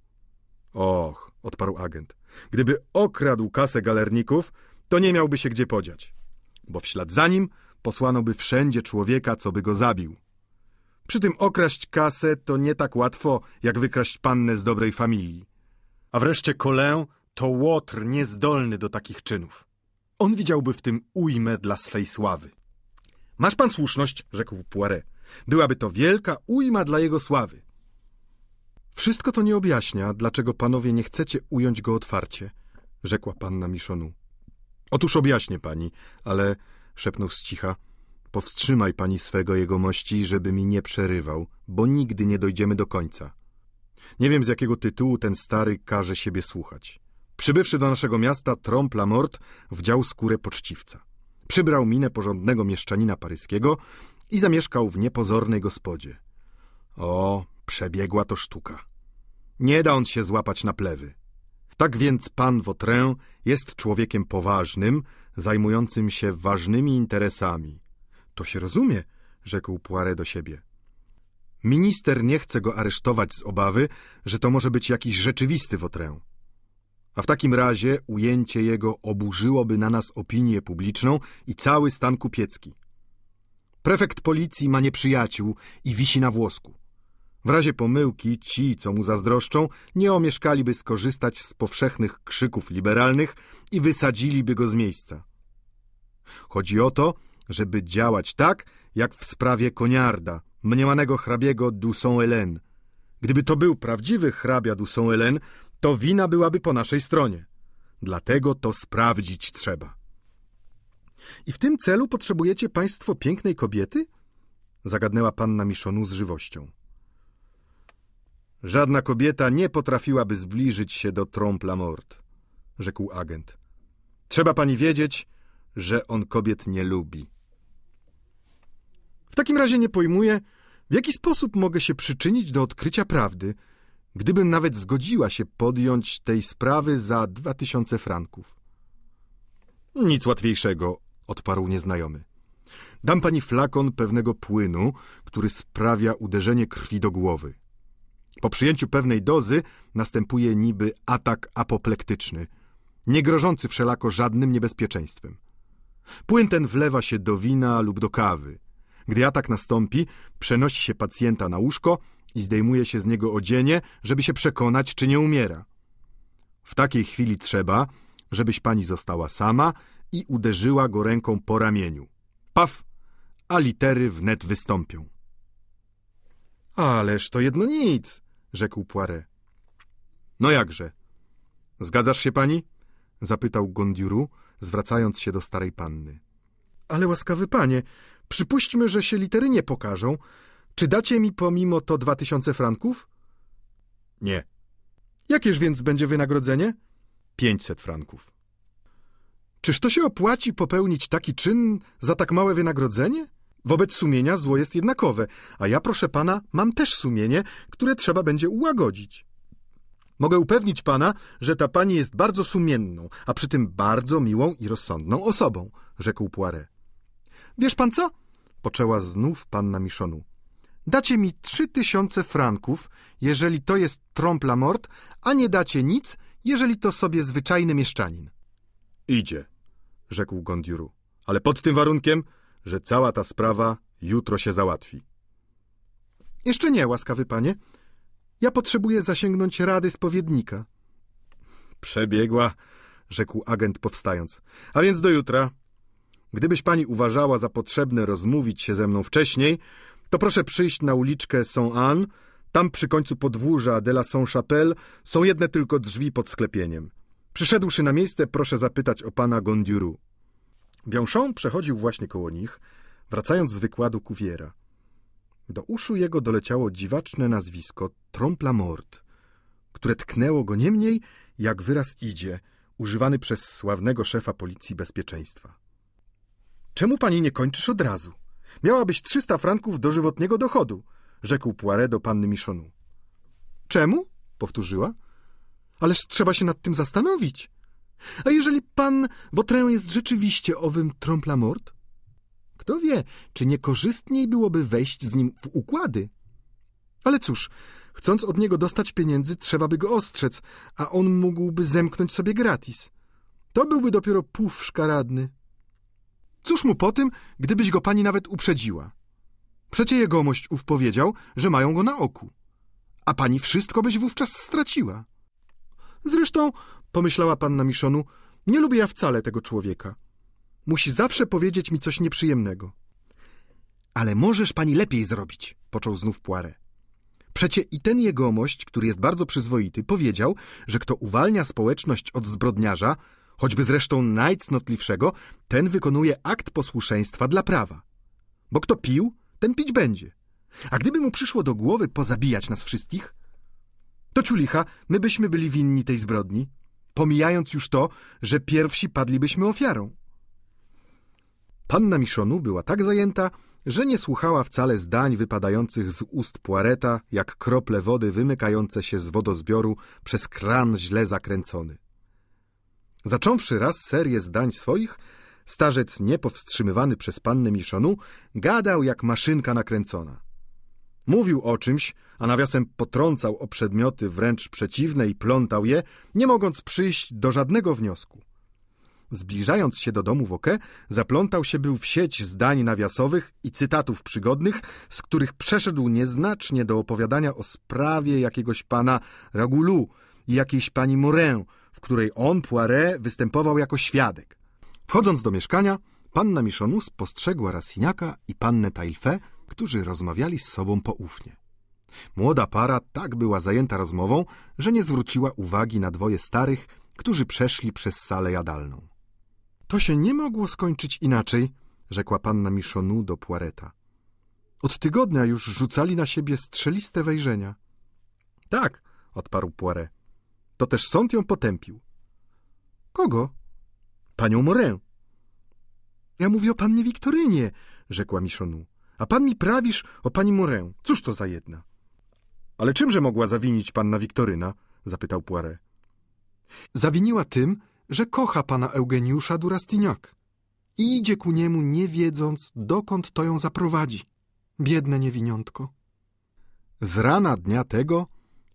Och, odparł agent, gdyby okradł kasę galerników, to nie miałby się gdzie podziać, bo w ślad za nim posłano by wszędzie człowieka, co by go zabił. Przy tym okraść kasę to nie tak łatwo, jak wykraść pannę z dobrej familii. A wreszcie Colin to łotr niezdolny do takich czynów. On widziałby w tym ujmę dla swej sławy. Masz pan słuszność, rzekł Poiré. Byłaby to wielka ujma dla jego sławy. Wszystko to nie objaśnia, dlaczego panowie nie chcecie ująć go otwarcie, rzekła panna Miszonu. Otóż objaśnię pani, ale szepnął z cicha. Powstrzymaj pani swego jegomości, żeby mi nie przerywał, bo nigdy nie dojdziemy do końca. Nie wiem, z jakiego tytułu ten stary każe siebie słuchać. Przybywszy do naszego miasta, Trompe la Mort wdział skórę poczciwca przybrał minę porządnego mieszczanina paryskiego i zamieszkał w niepozornej gospodzie. O, przebiegła to sztuka. Nie da on się złapać na plewy. Tak więc pan Vautrin jest człowiekiem poważnym, zajmującym się ważnymi interesami. To się rozumie, rzekł Poiret do siebie. Minister nie chce go aresztować z obawy, że to może być jakiś rzeczywisty Vautrin. A w takim razie ujęcie jego oburzyłoby na nas opinię publiczną i cały stan kupiecki. Prefekt policji ma nieprzyjaciół i wisi na włosku. W razie pomyłki ci, co mu zazdroszczą, nie omieszkaliby skorzystać z powszechnych krzyków liberalnych i wysadziliby go z miejsca. Chodzi o to, żeby działać tak, jak w sprawie koniarda, mniemanego hrabiego Dusson Helen. Gdyby to był prawdziwy hrabia Dusson Helen, to wina byłaby po naszej stronie. Dlatego to sprawdzić trzeba. I w tym celu potrzebujecie państwo pięknej kobiety? Zagadnęła panna Miszonu z żywością. Żadna kobieta nie potrafiłaby zbliżyć się do trąpla mort, rzekł agent. Trzeba pani wiedzieć, że on kobiet nie lubi. W takim razie nie pojmuję, w jaki sposób mogę się przyczynić do odkrycia prawdy – gdybym nawet zgodziła się podjąć tej sprawy za dwa tysiące franków. Nic łatwiejszego, odparł nieznajomy. Dam pani flakon pewnego płynu, który sprawia uderzenie krwi do głowy. Po przyjęciu pewnej dozy następuje niby atak apoplektyczny, nie grożący wszelako żadnym niebezpieczeństwem. Płyn ten wlewa się do wina lub do kawy. Gdy atak nastąpi, przenosi się pacjenta na łóżko i zdejmuje się z niego odzienie, żeby się przekonać, czy nie umiera. W takiej chwili trzeba, żebyś pani została sama i uderzyła go ręką po ramieniu. Paf! A litery wnet wystąpią. Ależ to jedno nic, rzekł Poiret. No jakże? Zgadzasz się pani? zapytał Gondiuru, zwracając się do starej panny. Ale łaskawy panie, przypuśćmy, że się litery nie pokażą, czy dacie mi pomimo to dwa tysiące franków? Nie. Jakież więc będzie wynagrodzenie? Pięćset franków. Czyż to się opłaci popełnić taki czyn za tak małe wynagrodzenie? Wobec sumienia zło jest jednakowe, a ja, proszę pana, mam też sumienie, które trzeba będzie ułagodzić. Mogę upewnić pana, że ta pani jest bardzo sumienną, a przy tym bardzo miłą i rozsądną osobą, rzekł Poiret. Wiesz pan co? Poczęła znów panna Miszonu. Dacie mi trzy tysiące franków, jeżeli to jest trompe la mort, a nie dacie nic, jeżeli to sobie zwyczajny mieszczanin. Idzie, rzekł Gondiuru, ale pod tym warunkiem, że cała ta sprawa jutro się załatwi. Jeszcze nie, łaskawy panie. Ja potrzebuję zasięgnąć rady spowiednika. Przebiegła, rzekł agent powstając. A więc do jutra. Gdybyś pani uważała za potrzebne rozmówić się ze mną wcześniej, to proszę przyjść na uliczkę Saint-Anne. Tam przy końcu podwórza de la Saint-Chapelle są jedne tylko drzwi pod sklepieniem. Przyszedłszy na miejsce, proszę zapytać o pana Gondiuru. Bianchon przechodził właśnie koło nich, wracając z wykładu Cuviera. Do uszu jego doleciało dziwaczne nazwisko Trompla Mort, które tknęło go nie mniej jak wyraz idzie, używany przez sławnego szefa Policji Bezpieczeństwa. Czemu pani nie kończysz od razu? Miałabyś 300 franków dożywotniego dochodu, rzekł Poiret do panny Miszonu. Czemu? powtórzyła. Ależ trzeba się nad tym zastanowić. A jeżeli pan Botrę jest rzeczywiście owym trąplamort? Kto wie, czy niekorzystniej byłoby wejść z nim w układy? Ale cóż, chcąc od niego dostać pieniędzy, trzeba by go ostrzec, a on mógłby zemknąć sobie gratis. To byłby dopiero pół szkaradny. Cóż mu po tym, gdybyś go pani nawet uprzedziła? Przecie jegomość ów powiedział, że mają go na oku. A pani wszystko byś wówczas straciła. Zresztą, pomyślała panna Miszonu, nie lubię ja wcale tego człowieka. Musi zawsze powiedzieć mi coś nieprzyjemnego. Ale możesz pani lepiej zrobić, począł znów Poiré. Przecie i ten jegomość, który jest bardzo przyzwoity, powiedział, że kto uwalnia społeczność od zbrodniarza, choćby zresztą najcnotliwszego, ten wykonuje akt posłuszeństwa dla prawa. Bo kto pił, ten pić będzie. A gdyby mu przyszło do głowy pozabijać nas wszystkich, to ciulicha, my byśmy byli winni tej zbrodni, pomijając już to, że pierwsi padlibyśmy ofiarą. Panna Miszonu była tak zajęta, że nie słuchała wcale zdań wypadających z ust Poireta, jak krople wody wymykające się z wodozbioru przez kran źle zakręcony. Zacząwszy raz serię zdań swoich, starzec niepowstrzymywany przez pannę Miszonu gadał jak maszynka nakręcona. Mówił o czymś, a nawiasem potrącał o przedmioty wręcz przeciwne i plątał je, nie mogąc przyjść do żadnego wniosku. Zbliżając się do domu Woke, zaplątał się był w sieć zdań nawiasowych i cytatów przygodnych, z których przeszedł nieznacznie do opowiadania o sprawie jakiegoś pana Ragulu i jakiejś pani Morin, w której on, Poiret, występował jako świadek. Wchodząc do mieszkania, panna Michonus postrzegła Rasiniaka i pannę Taillefer, którzy rozmawiali z sobą poufnie. Młoda para tak była zajęta rozmową, że nie zwróciła uwagi na dwoje starych, którzy przeszli przez salę jadalną. To się nie mogło skończyć inaczej, rzekła panna Michonu do Poireta. Od tygodnia już rzucali na siebie strzeliste wejrzenia. Tak, odparł Poiret. To też sąd ją potępił. Kogo? Panią Morę. Ja mówię o pannie Wiktorynie, rzekła Michonu. A pan mi prawisz o pani Morę. Cóż to za jedna? Ale czymże mogła zawinić panna Wiktoryna? zapytał Poiret. Zawiniła tym, że kocha pana Eugeniusza Durastiniak i idzie ku niemu, nie wiedząc, dokąd to ją zaprowadzi. Biedne niewiniątko. Z rana dnia tego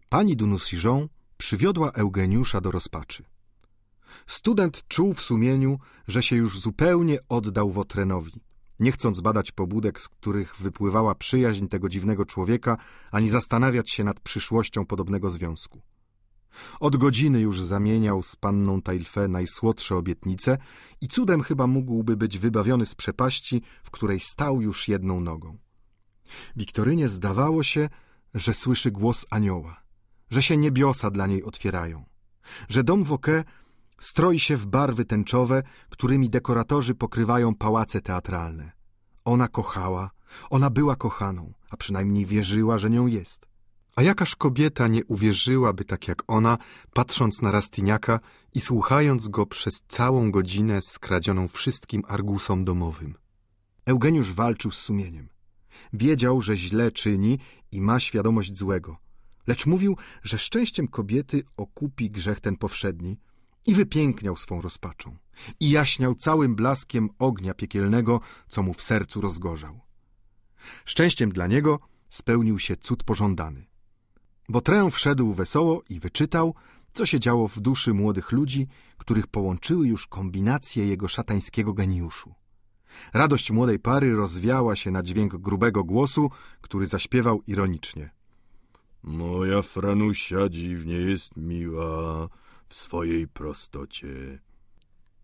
pani Dunus Jean przywiodła Eugeniusza do rozpaczy. Student czuł w sumieniu, że się już zupełnie oddał Wotrenowi, nie chcąc badać pobudek, z których wypływała przyjaźń tego dziwnego człowieka, ani zastanawiać się nad przyszłością podobnego związku. Od godziny już zamieniał z panną Tailfe najsłodsze obietnice i cudem chyba mógłby być wybawiony z przepaści, w której stał już jedną nogą. Wiktorynie zdawało się, że słyszy głos anioła że się niebiosa dla niej otwierają, że dom Woke stroi się w barwy tęczowe, którymi dekoratorzy pokrywają pałace teatralne. Ona kochała, ona była kochaną, a przynajmniej wierzyła, że nią jest. A jakaż kobieta nie uwierzyłaby tak jak ona, patrząc na Rastyniaka i słuchając go przez całą godzinę skradzioną wszystkim argusom domowym? Eugeniusz walczył z sumieniem. Wiedział, że źle czyni i ma świadomość złego – lecz mówił, że szczęściem kobiety okupi grzech ten powszedni i wypiękniał swą rozpaczą i jaśniał całym blaskiem ognia piekielnego, co mu w sercu rozgorzał. Szczęściem dla niego spełnił się cud pożądany. Botrę wszedł wesoło i wyczytał, co się działo w duszy młodych ludzi, których połączyły już kombinacje jego szatańskiego geniuszu. Radość młodej pary rozwiała się na dźwięk grubego głosu, który zaśpiewał ironicznie – Moja Franusia dziwnie jest miła w swojej prostocie.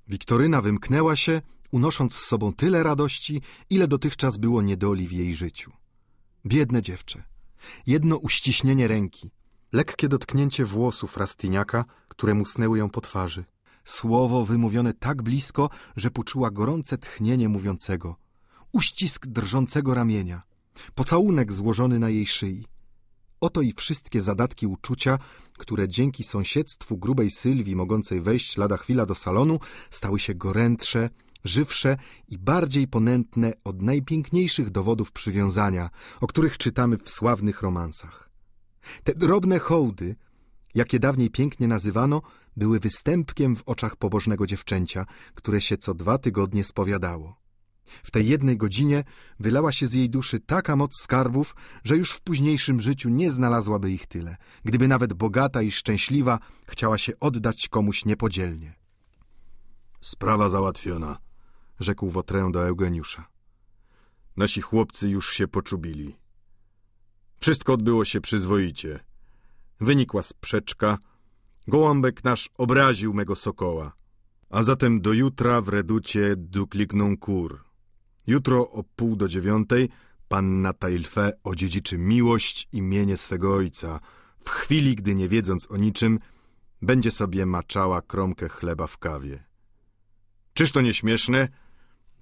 Wiktoryna wymknęła się, unosząc z sobą tyle radości, ile dotychczas było niedoli w jej życiu. Biedne dziewczę. Jedno uściśnienie ręki, lekkie dotknięcie włosów Rastiniaka, które musnęły ją po twarzy. Słowo wymówione tak blisko, że poczuła gorące tchnienie mówiącego. Uścisk drżącego ramienia. Pocałunek złożony na jej szyi. Oto i wszystkie zadatki uczucia, które dzięki sąsiedztwu grubej Sylwii, mogącej wejść lada chwila do salonu, stały się gorętsze, żywsze i bardziej ponętne od najpiękniejszych dowodów przywiązania, o których czytamy w sławnych romansach. Te drobne hołdy, jakie dawniej pięknie nazywano, były występkiem w oczach pobożnego dziewczęcia, które się co dwa tygodnie spowiadało. W tej jednej godzinie wylała się z jej duszy taka moc skarbów, że już w późniejszym życiu nie znalazłaby ich tyle, gdyby nawet bogata i szczęśliwa chciała się oddać komuś niepodzielnie. Sprawa załatwiona, rzekł Wotrę do Eugeniusza. Nasi chłopcy już się poczubili. Wszystko odbyło się przyzwoicie. Wynikła sprzeczka. Gołąbek nasz obraził mego sokoła. A zatem do jutra w reducie duklikną kur. Jutro o pół do dziewiątej panna Tailfe odziedziczy miłość i mienie swego ojca. W chwili, gdy nie wiedząc o niczym, będzie sobie maczała kromkę chleba w kawie. Czyż to nie śmieszne?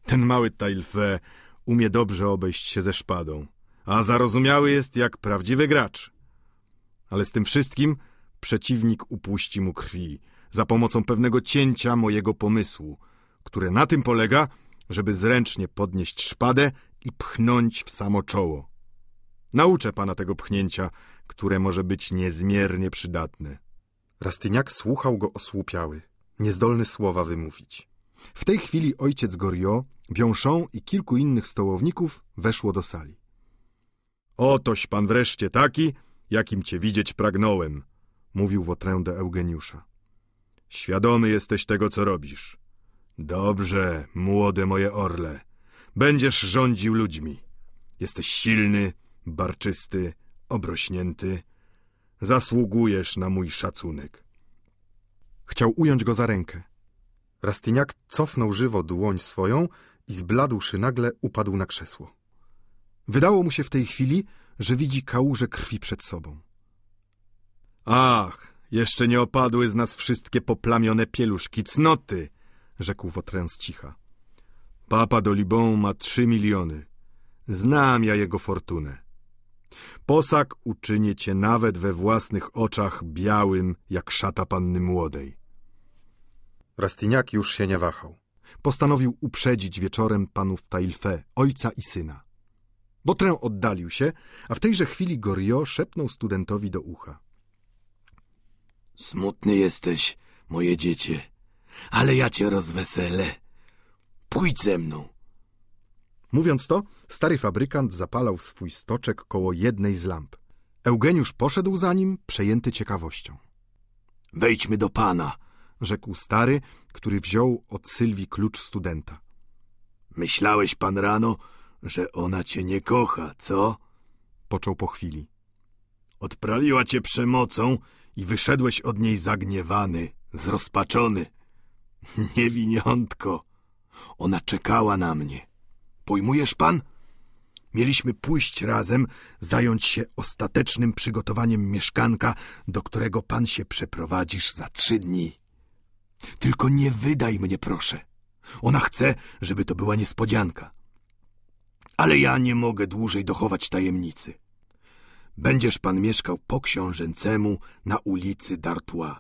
Ten mały Tailfe umie dobrze obejść się ze szpadą, a zarozumiały jest jak prawdziwy gracz. Ale z tym wszystkim przeciwnik upuści mu krwi za pomocą pewnego cięcia mojego pomysłu, które na tym polega, żeby zręcznie podnieść szpadę i pchnąć w samo czoło. Nauczę pana tego pchnięcia, które może być niezmiernie przydatne. Rastyniak słuchał go osłupiały, niezdolny słowa wymówić. W tej chwili ojciec Gorio, Biąszą i kilku innych stołowników weszło do sali. Otoś pan wreszcie taki, jakim cię widzieć pragnąłem, mówił otrę do Eugeniusza. Świadomy jesteś tego, co robisz. Dobrze, młode moje orle. Będziesz rządził ludźmi. Jesteś silny, barczysty, obrośnięty. Zasługujesz na mój szacunek. Chciał ująć go za rękę. Rastyniak cofnął żywo dłoń swoją i zbladłszy nagle upadł na krzesło. Wydało mu się w tej chwili, że widzi kałuże krwi przed sobą. Ach, jeszcze nie opadły z nas wszystkie poplamione pieluszki cnoty, rzekł Wotren z cicha. Papa Dolibon ma trzy miliony. Znam ja jego fortunę. Posak uczynię cię nawet we własnych oczach białym, jak szata panny młodej. Rastiniak już się nie wahał. Postanowił uprzedzić wieczorem panów Tailfe, ojca i syna. Wotrę oddalił się, a w tejże chwili Gorio szepnął studentowi do ucha. Smutny jesteś, moje dziecię ale ja cię rozweselę. Pójdź ze mną. Mówiąc to, stary fabrykant zapalał swój stoczek koło jednej z lamp. Eugeniusz poszedł za nim, przejęty ciekawością. Wejdźmy do pana, rzekł stary, który wziął od Sylwii klucz studenta. Myślałeś pan rano, że ona cię nie kocha, co? Począł po chwili. Odprawiła cię przemocą i wyszedłeś od niej zagniewany, zrozpaczony. Niewiniątko. Ona czekała na mnie. Pojmujesz pan? Mieliśmy pójść razem, zająć się ostatecznym przygotowaniem mieszkanka, do którego pan się przeprowadzisz za trzy dni. Tylko nie wydaj mnie, proszę. Ona chce, żeby to była niespodzianka. Ale ja nie mogę dłużej dochować tajemnicy. Będziesz pan mieszkał po książęcemu na ulicy D'Artois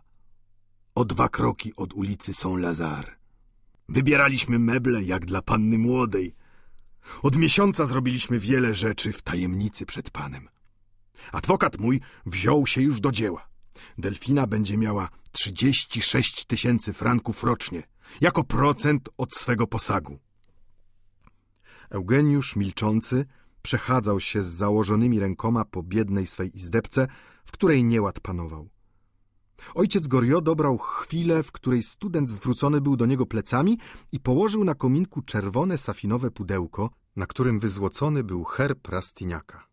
o dwa kroki od ulicy Saint-Lazare. Wybieraliśmy meble jak dla panny młodej. Od miesiąca zrobiliśmy wiele rzeczy w tajemnicy przed panem. Adwokat mój wziął się już do dzieła. Delfina będzie miała 36 tysięcy franków rocznie, jako procent od swego posagu. Eugeniusz milczący przechadzał się z założonymi rękoma po biednej swej izdebce, w której nieład panował. Ojciec Gorio dobrał chwilę, w której student zwrócony był do niego plecami i położył na kominku czerwone safinowe pudełko, na którym wyzłocony był herb Rastiniaka.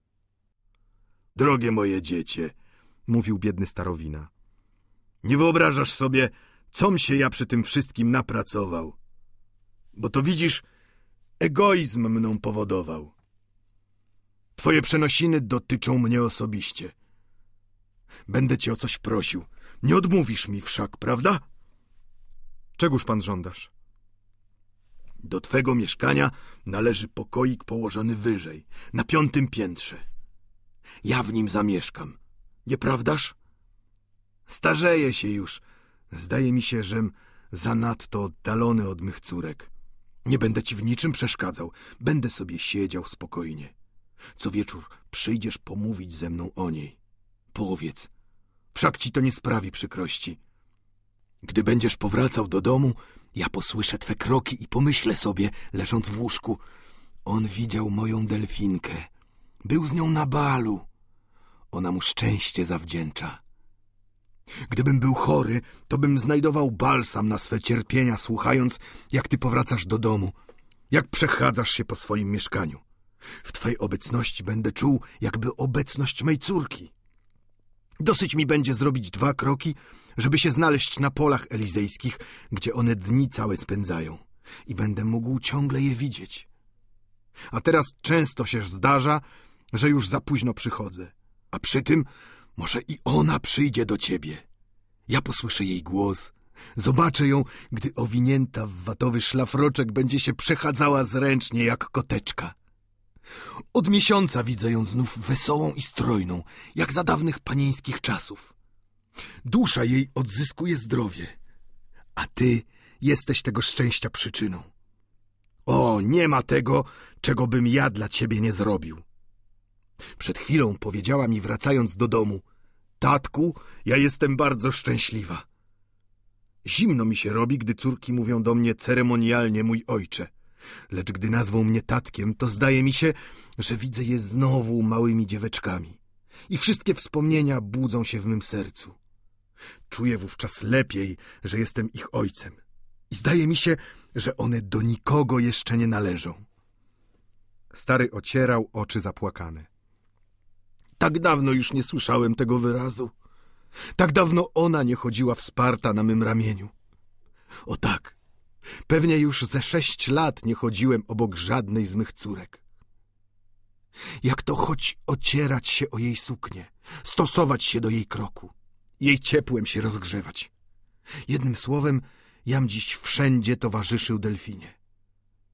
Drogie moje dziecię, mówił biedny starowina, nie wyobrażasz sobie, com się ja przy tym wszystkim napracował. Bo to widzisz, egoizm mną powodował. Twoje przenosiny dotyczą mnie osobiście. Będę cię o coś prosił, nie odmówisz mi wszak, prawda? Czegóż pan żądasz? Do twego mieszkania należy pokoik położony wyżej, na piątym piętrze. Ja w nim zamieszkam, nieprawdaż? Starzeję się już. Zdaje mi się, żem zanadto oddalony od mych córek. Nie będę ci w niczym przeszkadzał. Będę sobie siedział spokojnie. Co wieczór przyjdziesz pomówić ze mną o niej. Powiedz, wszak ci to nie sprawi przykrości. Gdy będziesz powracał do domu, ja posłyszę twe kroki i pomyślę sobie, leżąc w łóżku, on widział moją delfinkę. Był z nią na balu. Ona mu szczęście zawdzięcza. Gdybym był chory, to bym znajdował balsam na swe cierpienia, słuchając, jak ty powracasz do domu, jak przechadzasz się po swoim mieszkaniu. W twojej obecności będę czuł, jakby obecność mej córki. Dosyć mi będzie zrobić dwa kroki, żeby się znaleźć na polach elizejskich, gdzie one dni całe spędzają i będę mógł ciągle je widzieć. A teraz często się zdarza, że już za późno przychodzę, a przy tym może i ona przyjdzie do ciebie. Ja posłyszę jej głos, zobaczę ją, gdy owinięta w watowy szlafroczek będzie się przechadzała zręcznie jak koteczka. Od miesiąca widzę ją znów wesołą i strojną, jak za dawnych panieńskich czasów. Dusza jej odzyskuje zdrowie, a ty jesteś tego szczęścia przyczyną. O, nie ma tego, czego bym ja dla ciebie nie zrobił. Przed chwilą powiedziała mi, wracając do domu, tatku, ja jestem bardzo szczęśliwa. Zimno mi się robi, gdy córki mówią do mnie ceremonialnie mój ojcze – Lecz gdy nazwą mnie tatkiem, to zdaje mi się, że widzę je znowu małymi dzieweczkami. I wszystkie wspomnienia budzą się w mym sercu. Czuję wówczas lepiej, że jestem ich ojcem. I zdaje mi się, że one do nikogo jeszcze nie należą. Stary ocierał oczy zapłakane. Tak dawno już nie słyszałem tego wyrazu. Tak dawno ona nie chodziła wsparta na mym ramieniu. O tak, Pewnie już ze sześć lat nie chodziłem obok żadnej z mych córek. Jak to choć ocierać się o jej suknię, stosować się do jej kroku, jej ciepłem się rozgrzewać. Jednym słowem, jam dziś wszędzie towarzyszył delfinie.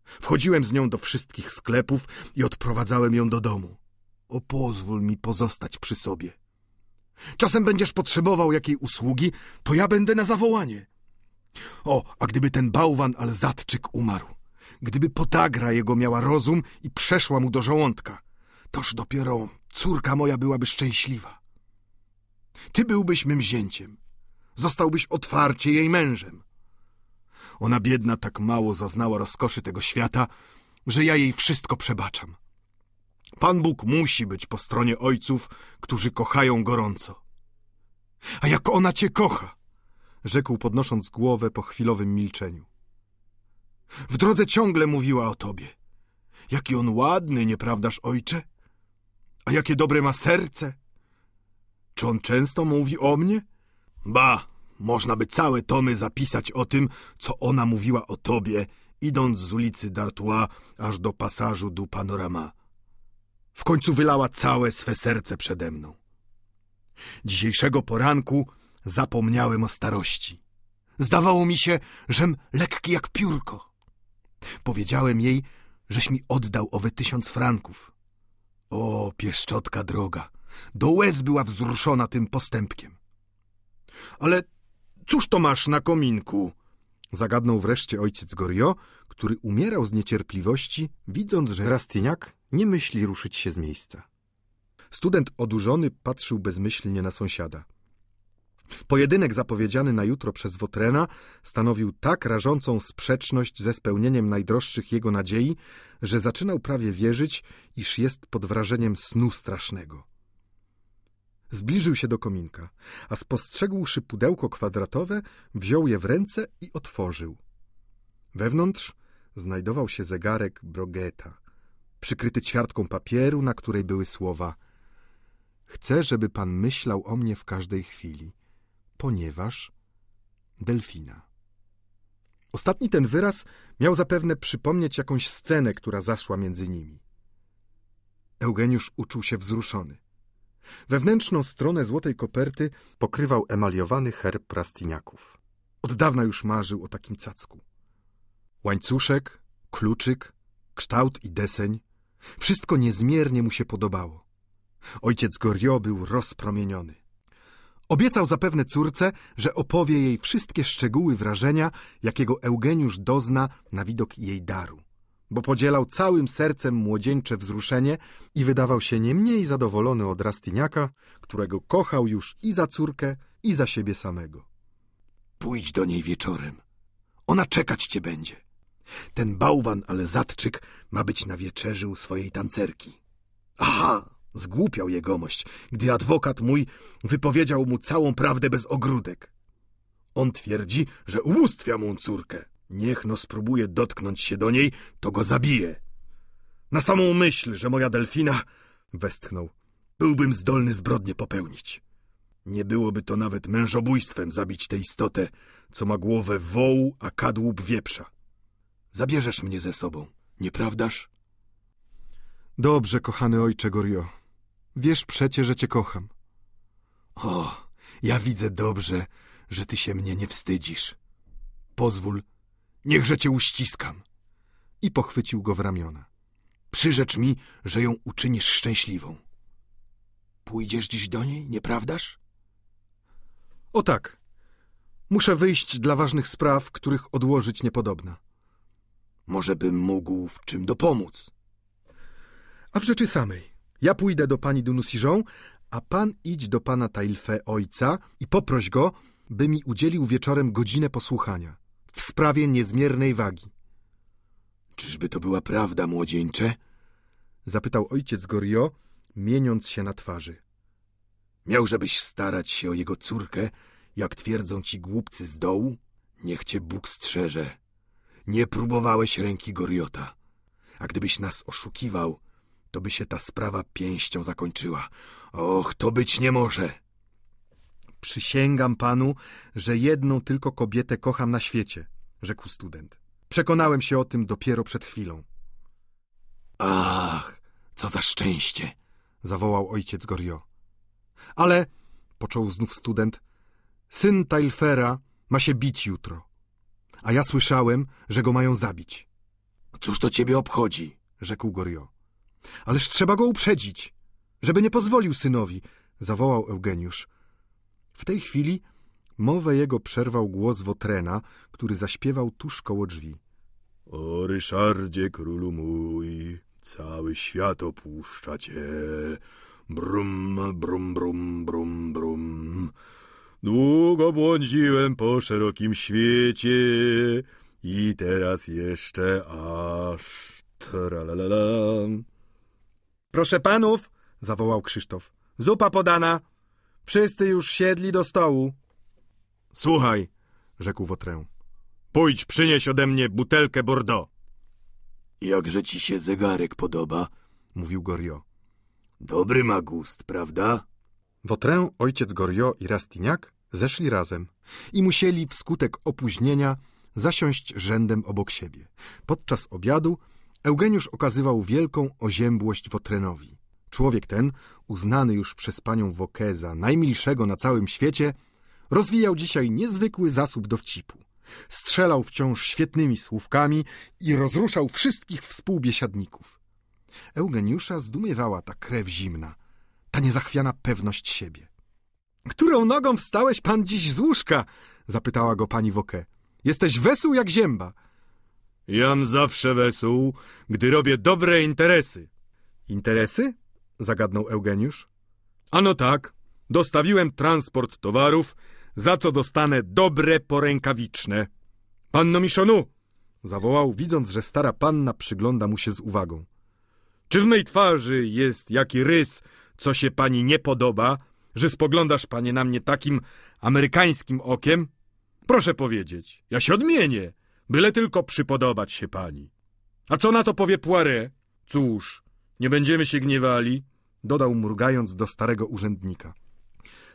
Wchodziłem z nią do wszystkich sklepów i odprowadzałem ją do domu. O, pozwól mi pozostać przy sobie. Czasem będziesz potrzebował jakiej usługi, to ja będę na zawołanie. O, a gdyby ten bałwan Alzatczyk umarł, gdyby potagra jego miała rozum i przeszła mu do żołądka, toż dopiero córka moja byłaby szczęśliwa. Ty byłbyś mym zięciem, zostałbyś otwarcie jej mężem. Ona biedna tak mało zaznała rozkoszy tego świata, że ja jej wszystko przebaczam. Pan Bóg musi być po stronie ojców, którzy kochają gorąco. A jak ona cię kocha, rzekł podnosząc głowę po chwilowym milczeniu. W drodze ciągle mówiła o tobie. Jaki on ładny, nieprawdaż, ojcze? A jakie dobre ma serce? Czy on często mówi o mnie? Ba, można by całe tomy zapisać o tym, co ona mówiła o tobie, idąc z ulicy D'Artois aż do pasażu du Panorama. W końcu wylała całe swe serce przede mną. Dzisiejszego poranku Zapomniałem o starości. Zdawało mi się, żem lekki jak piórko. Powiedziałem jej, żeś mi oddał owe tysiąc franków. O, pieszczotka droga! Do łez była wzruszona tym postępkiem. Ale cóż to masz na kominku? Zagadnął wreszcie ojciec Gorio, który umierał z niecierpliwości, widząc, że Rastyniak nie myśli ruszyć się z miejsca. Student odurzony patrzył bezmyślnie na sąsiada. Pojedynek zapowiedziany na jutro przez Wotrena stanowił tak rażącą sprzeczność ze spełnieniem najdroższych jego nadziei, że zaczynał prawie wierzyć, iż jest pod wrażeniem snu strasznego. Zbliżył się do kominka, a spostrzegłszy pudełko kwadratowe, wziął je w ręce i otworzył. Wewnątrz znajdował się zegarek Brogeta, przykryty ćwiartką papieru, na której były słowa – Chcę, żeby pan myślał o mnie w każdej chwili ponieważ delfina. Ostatni ten wyraz miał zapewne przypomnieć jakąś scenę, która zaszła między nimi. Eugeniusz uczuł się wzruszony. Wewnętrzną stronę złotej koperty pokrywał emaliowany herb prastiniaków. Od dawna już marzył o takim cacku. Łańcuszek, kluczyk, kształt i deseń – wszystko niezmiernie mu się podobało. Ojciec Gorio był rozpromieniony. Obiecał zapewne córce, że opowie jej wszystkie szczegóły wrażenia, jakiego Eugeniusz dozna na widok jej daru, bo podzielał całym sercem młodzieńcze wzruszenie i wydawał się nie mniej zadowolony od Rastyniaka, którego kochał już i za córkę, i za siebie samego. Pójdź do niej wieczorem. Ona czekać cię będzie. Ten bałwan ale zatczyk ma być na wieczerzy u swojej tancerki. Aha! Zgłupiał jegomość, gdy adwokat mój wypowiedział mu całą prawdę bez ogródek. On twierdzi, że ubóstwia mu córkę. Niech no spróbuje dotknąć się do niej, to go zabije. Na samą myśl, że moja delfina, westchnął, byłbym zdolny zbrodnie popełnić. Nie byłoby to nawet mężobójstwem zabić tę istotę, co ma głowę wołu, a kadłub wieprza. Zabierzesz mnie ze sobą, nieprawdaż? Dobrze, kochany ojcze Gorio, Wiesz przecie, że cię kocham. O, ja widzę dobrze, że ty się mnie nie wstydzisz. Pozwól, niechże cię uściskam. I pochwycił go w ramiona. Przyrzecz mi, że ją uczynisz szczęśliwą. Pójdziesz dziś do niej, nieprawdaż? O tak. Muszę wyjść dla ważnych spraw, których odłożyć niepodobna. Może bym mógł w czym dopomóc. A w rzeczy samej. Ja pójdę do pani Dunusiżą, a pan idź do pana Tailfe ojca i poproś go, by mi udzielił wieczorem godzinę posłuchania w sprawie niezmiernej wagi. Czyżby to była prawda, młodzieńcze? Zapytał ojciec Gorio, mieniąc się na twarzy. Miałżebyś starać się o jego córkę, jak twierdzą ci głupcy z dołu? Niech cię Bóg strzeże. Nie próbowałeś ręki Goriota. A gdybyś nas oszukiwał, to by się ta sprawa pięścią zakończyła. Och, to być nie może. Przysięgam panu, że jedną tylko kobietę kocham na świecie, rzekł student. Przekonałem się o tym dopiero przed chwilą. Ach, co za szczęście! zawołał ojciec Gorio. Ale, począł znów student, syn Tailfera ma się bić jutro. A ja słyszałem, że go mają zabić. Cóż to ciebie obchodzi? rzekł Gorio. Ależ trzeba go uprzedzić, żeby nie pozwolił synowi, zawołał Eugeniusz. W tej chwili mowę jego przerwał głos Wotrena, który zaśpiewał tuż koło drzwi. O Ryszardzie, królu mój, cały świat opuszcza cię. Brum, brum, brum, brum, brum. Długo błądziłem po szerokim świecie i teraz jeszcze aż... Tra -la -la -la. Proszę panów, zawołał Krzysztof. Zupa podana. Wszyscy już siedli do stołu. Słuchaj, rzekł Wotrę. Pójdź, przynieś ode mnie butelkę Bordeaux. Jakże ci się zegarek podoba, mówił Gorio. Dobry ma gust, prawda? Wotrę, ojciec Gorio i Rastiniak zeszli razem i musieli wskutek opóźnienia zasiąść rzędem obok siebie. Podczas obiadu Eugeniusz okazywał wielką oziębłość Wotrenowi. Człowiek ten, uznany już przez panią Wokeza, najmilszego na całym świecie, rozwijał dzisiaj niezwykły zasób dowcipu. Strzelał wciąż świetnymi słówkami i rozruszał wszystkich współbiesiadników. Eugeniusza zdumiewała ta krew zimna, ta niezachwiana pewność siebie. — Którą nogą wstałeś pan dziś z łóżka? — zapytała go pani Woke. — Jesteś wesół jak zięba. Jam zawsze wesół, gdy robię dobre interesy. Interesy? Zagadnął Eugeniusz. Ano tak, dostawiłem transport towarów, za co dostanę dobre porękawiczne. Panno Miszonu! Zawołał, widząc, że stara panna przygląda mu się z uwagą. Czy w mej twarzy jest jaki rys, co się pani nie podoba, że spoglądasz, panie, na mnie takim amerykańskim okiem? Proszę powiedzieć, ja się odmienię byle tylko przypodobać się pani. A co na to powie Poiré? Cóż, nie będziemy się gniewali, dodał mrugając do starego urzędnika.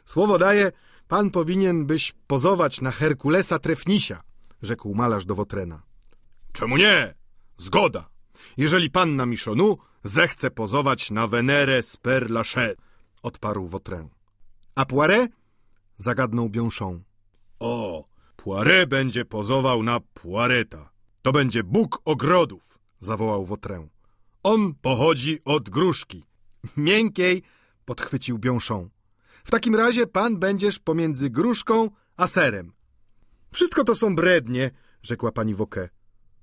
Słowo daję, pan powinien byś pozować na Herkulesa Trefnisia, rzekł malarz do Wotrena. Czemu nie? Zgoda. Jeżeli panna Michonu zechce pozować na Venere z Père Lachaise, odparł Wotren. A Poiré? Zagadnął Bionchon. O, Poiret będzie pozował na Poireta. To będzie Bóg ogrodów, zawołał Wotrę. On pochodzi od gruszki. Miękkiej, podchwycił Biąszą. W takim razie pan będziesz pomiędzy gruszką a serem. Wszystko to są brednie, rzekła pani Woke.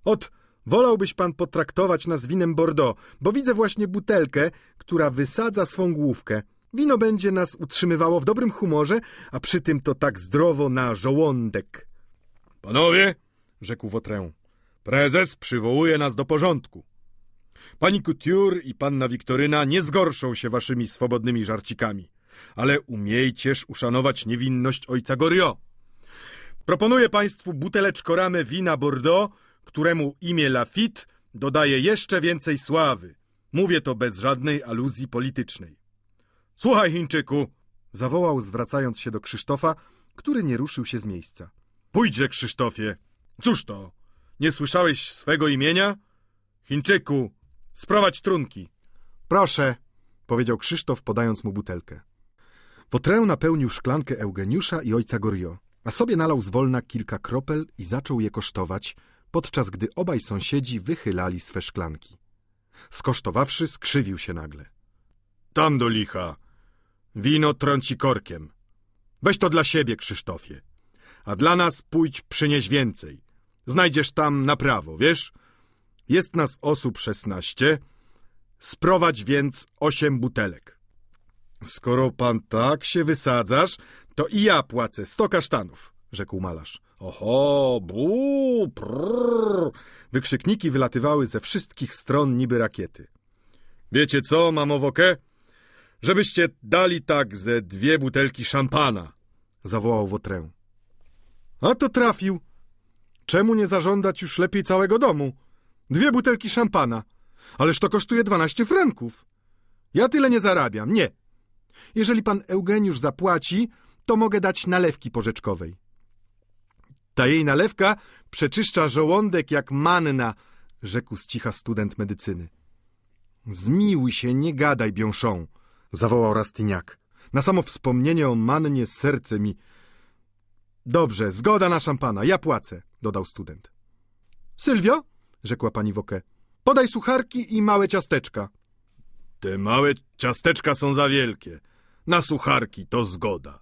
Ot, wolałbyś pan potraktować nas winem Bordeaux, bo widzę właśnie butelkę, która wysadza swą główkę. Wino będzie nas utrzymywało w dobrym humorze, a przy tym to tak zdrowo na żołądek. Panowie, rzekł Wotrę, prezes przywołuje nas do porządku. Pani Couture i panna Wiktoryna nie zgorszą się waszymi swobodnymi żarcikami, ale umiejcież uszanować niewinność ojca Gorio. Proponuję państwu buteleczko ramy wina Bordeaux, któremu imię Lafitte dodaje jeszcze więcej sławy. Mówię to bez żadnej aluzji politycznej. Słuchaj, Chińczyku! zawołał, zwracając się do Krzysztofa, który nie ruszył się z miejsca. Pójdzie, Krzysztofie. Cóż to? Nie słyszałeś swego imienia? Chińczyku, sprowadź trunki. Proszę, powiedział Krzysztof, podając mu butelkę. Wotrę napełnił szklankę Eugeniusza i ojca Gorio, a sobie nalał zwolna kilka kropel i zaczął je kosztować, podczas gdy obaj sąsiedzi wychylali swe szklanki. Skosztowawszy, skrzywił się nagle. Tam do licha! Wino trąci korkiem. Weź to dla siebie, Krzysztofie a dla nas pójdź przynieś więcej. Znajdziesz tam na prawo, wiesz? Jest nas osób szesnaście, sprowadź więc osiem butelek. Skoro pan tak się wysadzasz, to i ja płacę sto kasztanów, rzekł malarz. Oho, bu, prrr. Wykrzykniki wylatywały ze wszystkich stron niby rakiety. Wiecie co, mamowokę? Żebyście dali tak ze dwie butelki szampana, zawołał Wotrę. A to trafił. Czemu nie zażądać już lepiej całego domu? Dwie butelki szampana. Ależ to kosztuje dwanaście franków. Ja tyle nie zarabiam, nie. Jeżeli pan Eugeniusz zapłaci, to mogę dać nalewki porzeczkowej. Ta jej nalewka przeczyszcza żołądek jak manna, rzekł z cicha student medycyny. Zmiłuj się, nie gadaj, Biąszą, zawołał Rastyniak. Na samo wspomnienie o mannie serce mi Dobrze, zgoda na szampana, ja płacę, dodał student. Sylwio, rzekła pani Woke, podaj sucharki i małe ciasteczka. Te małe ciasteczka są za wielkie. Na sucharki to zgoda.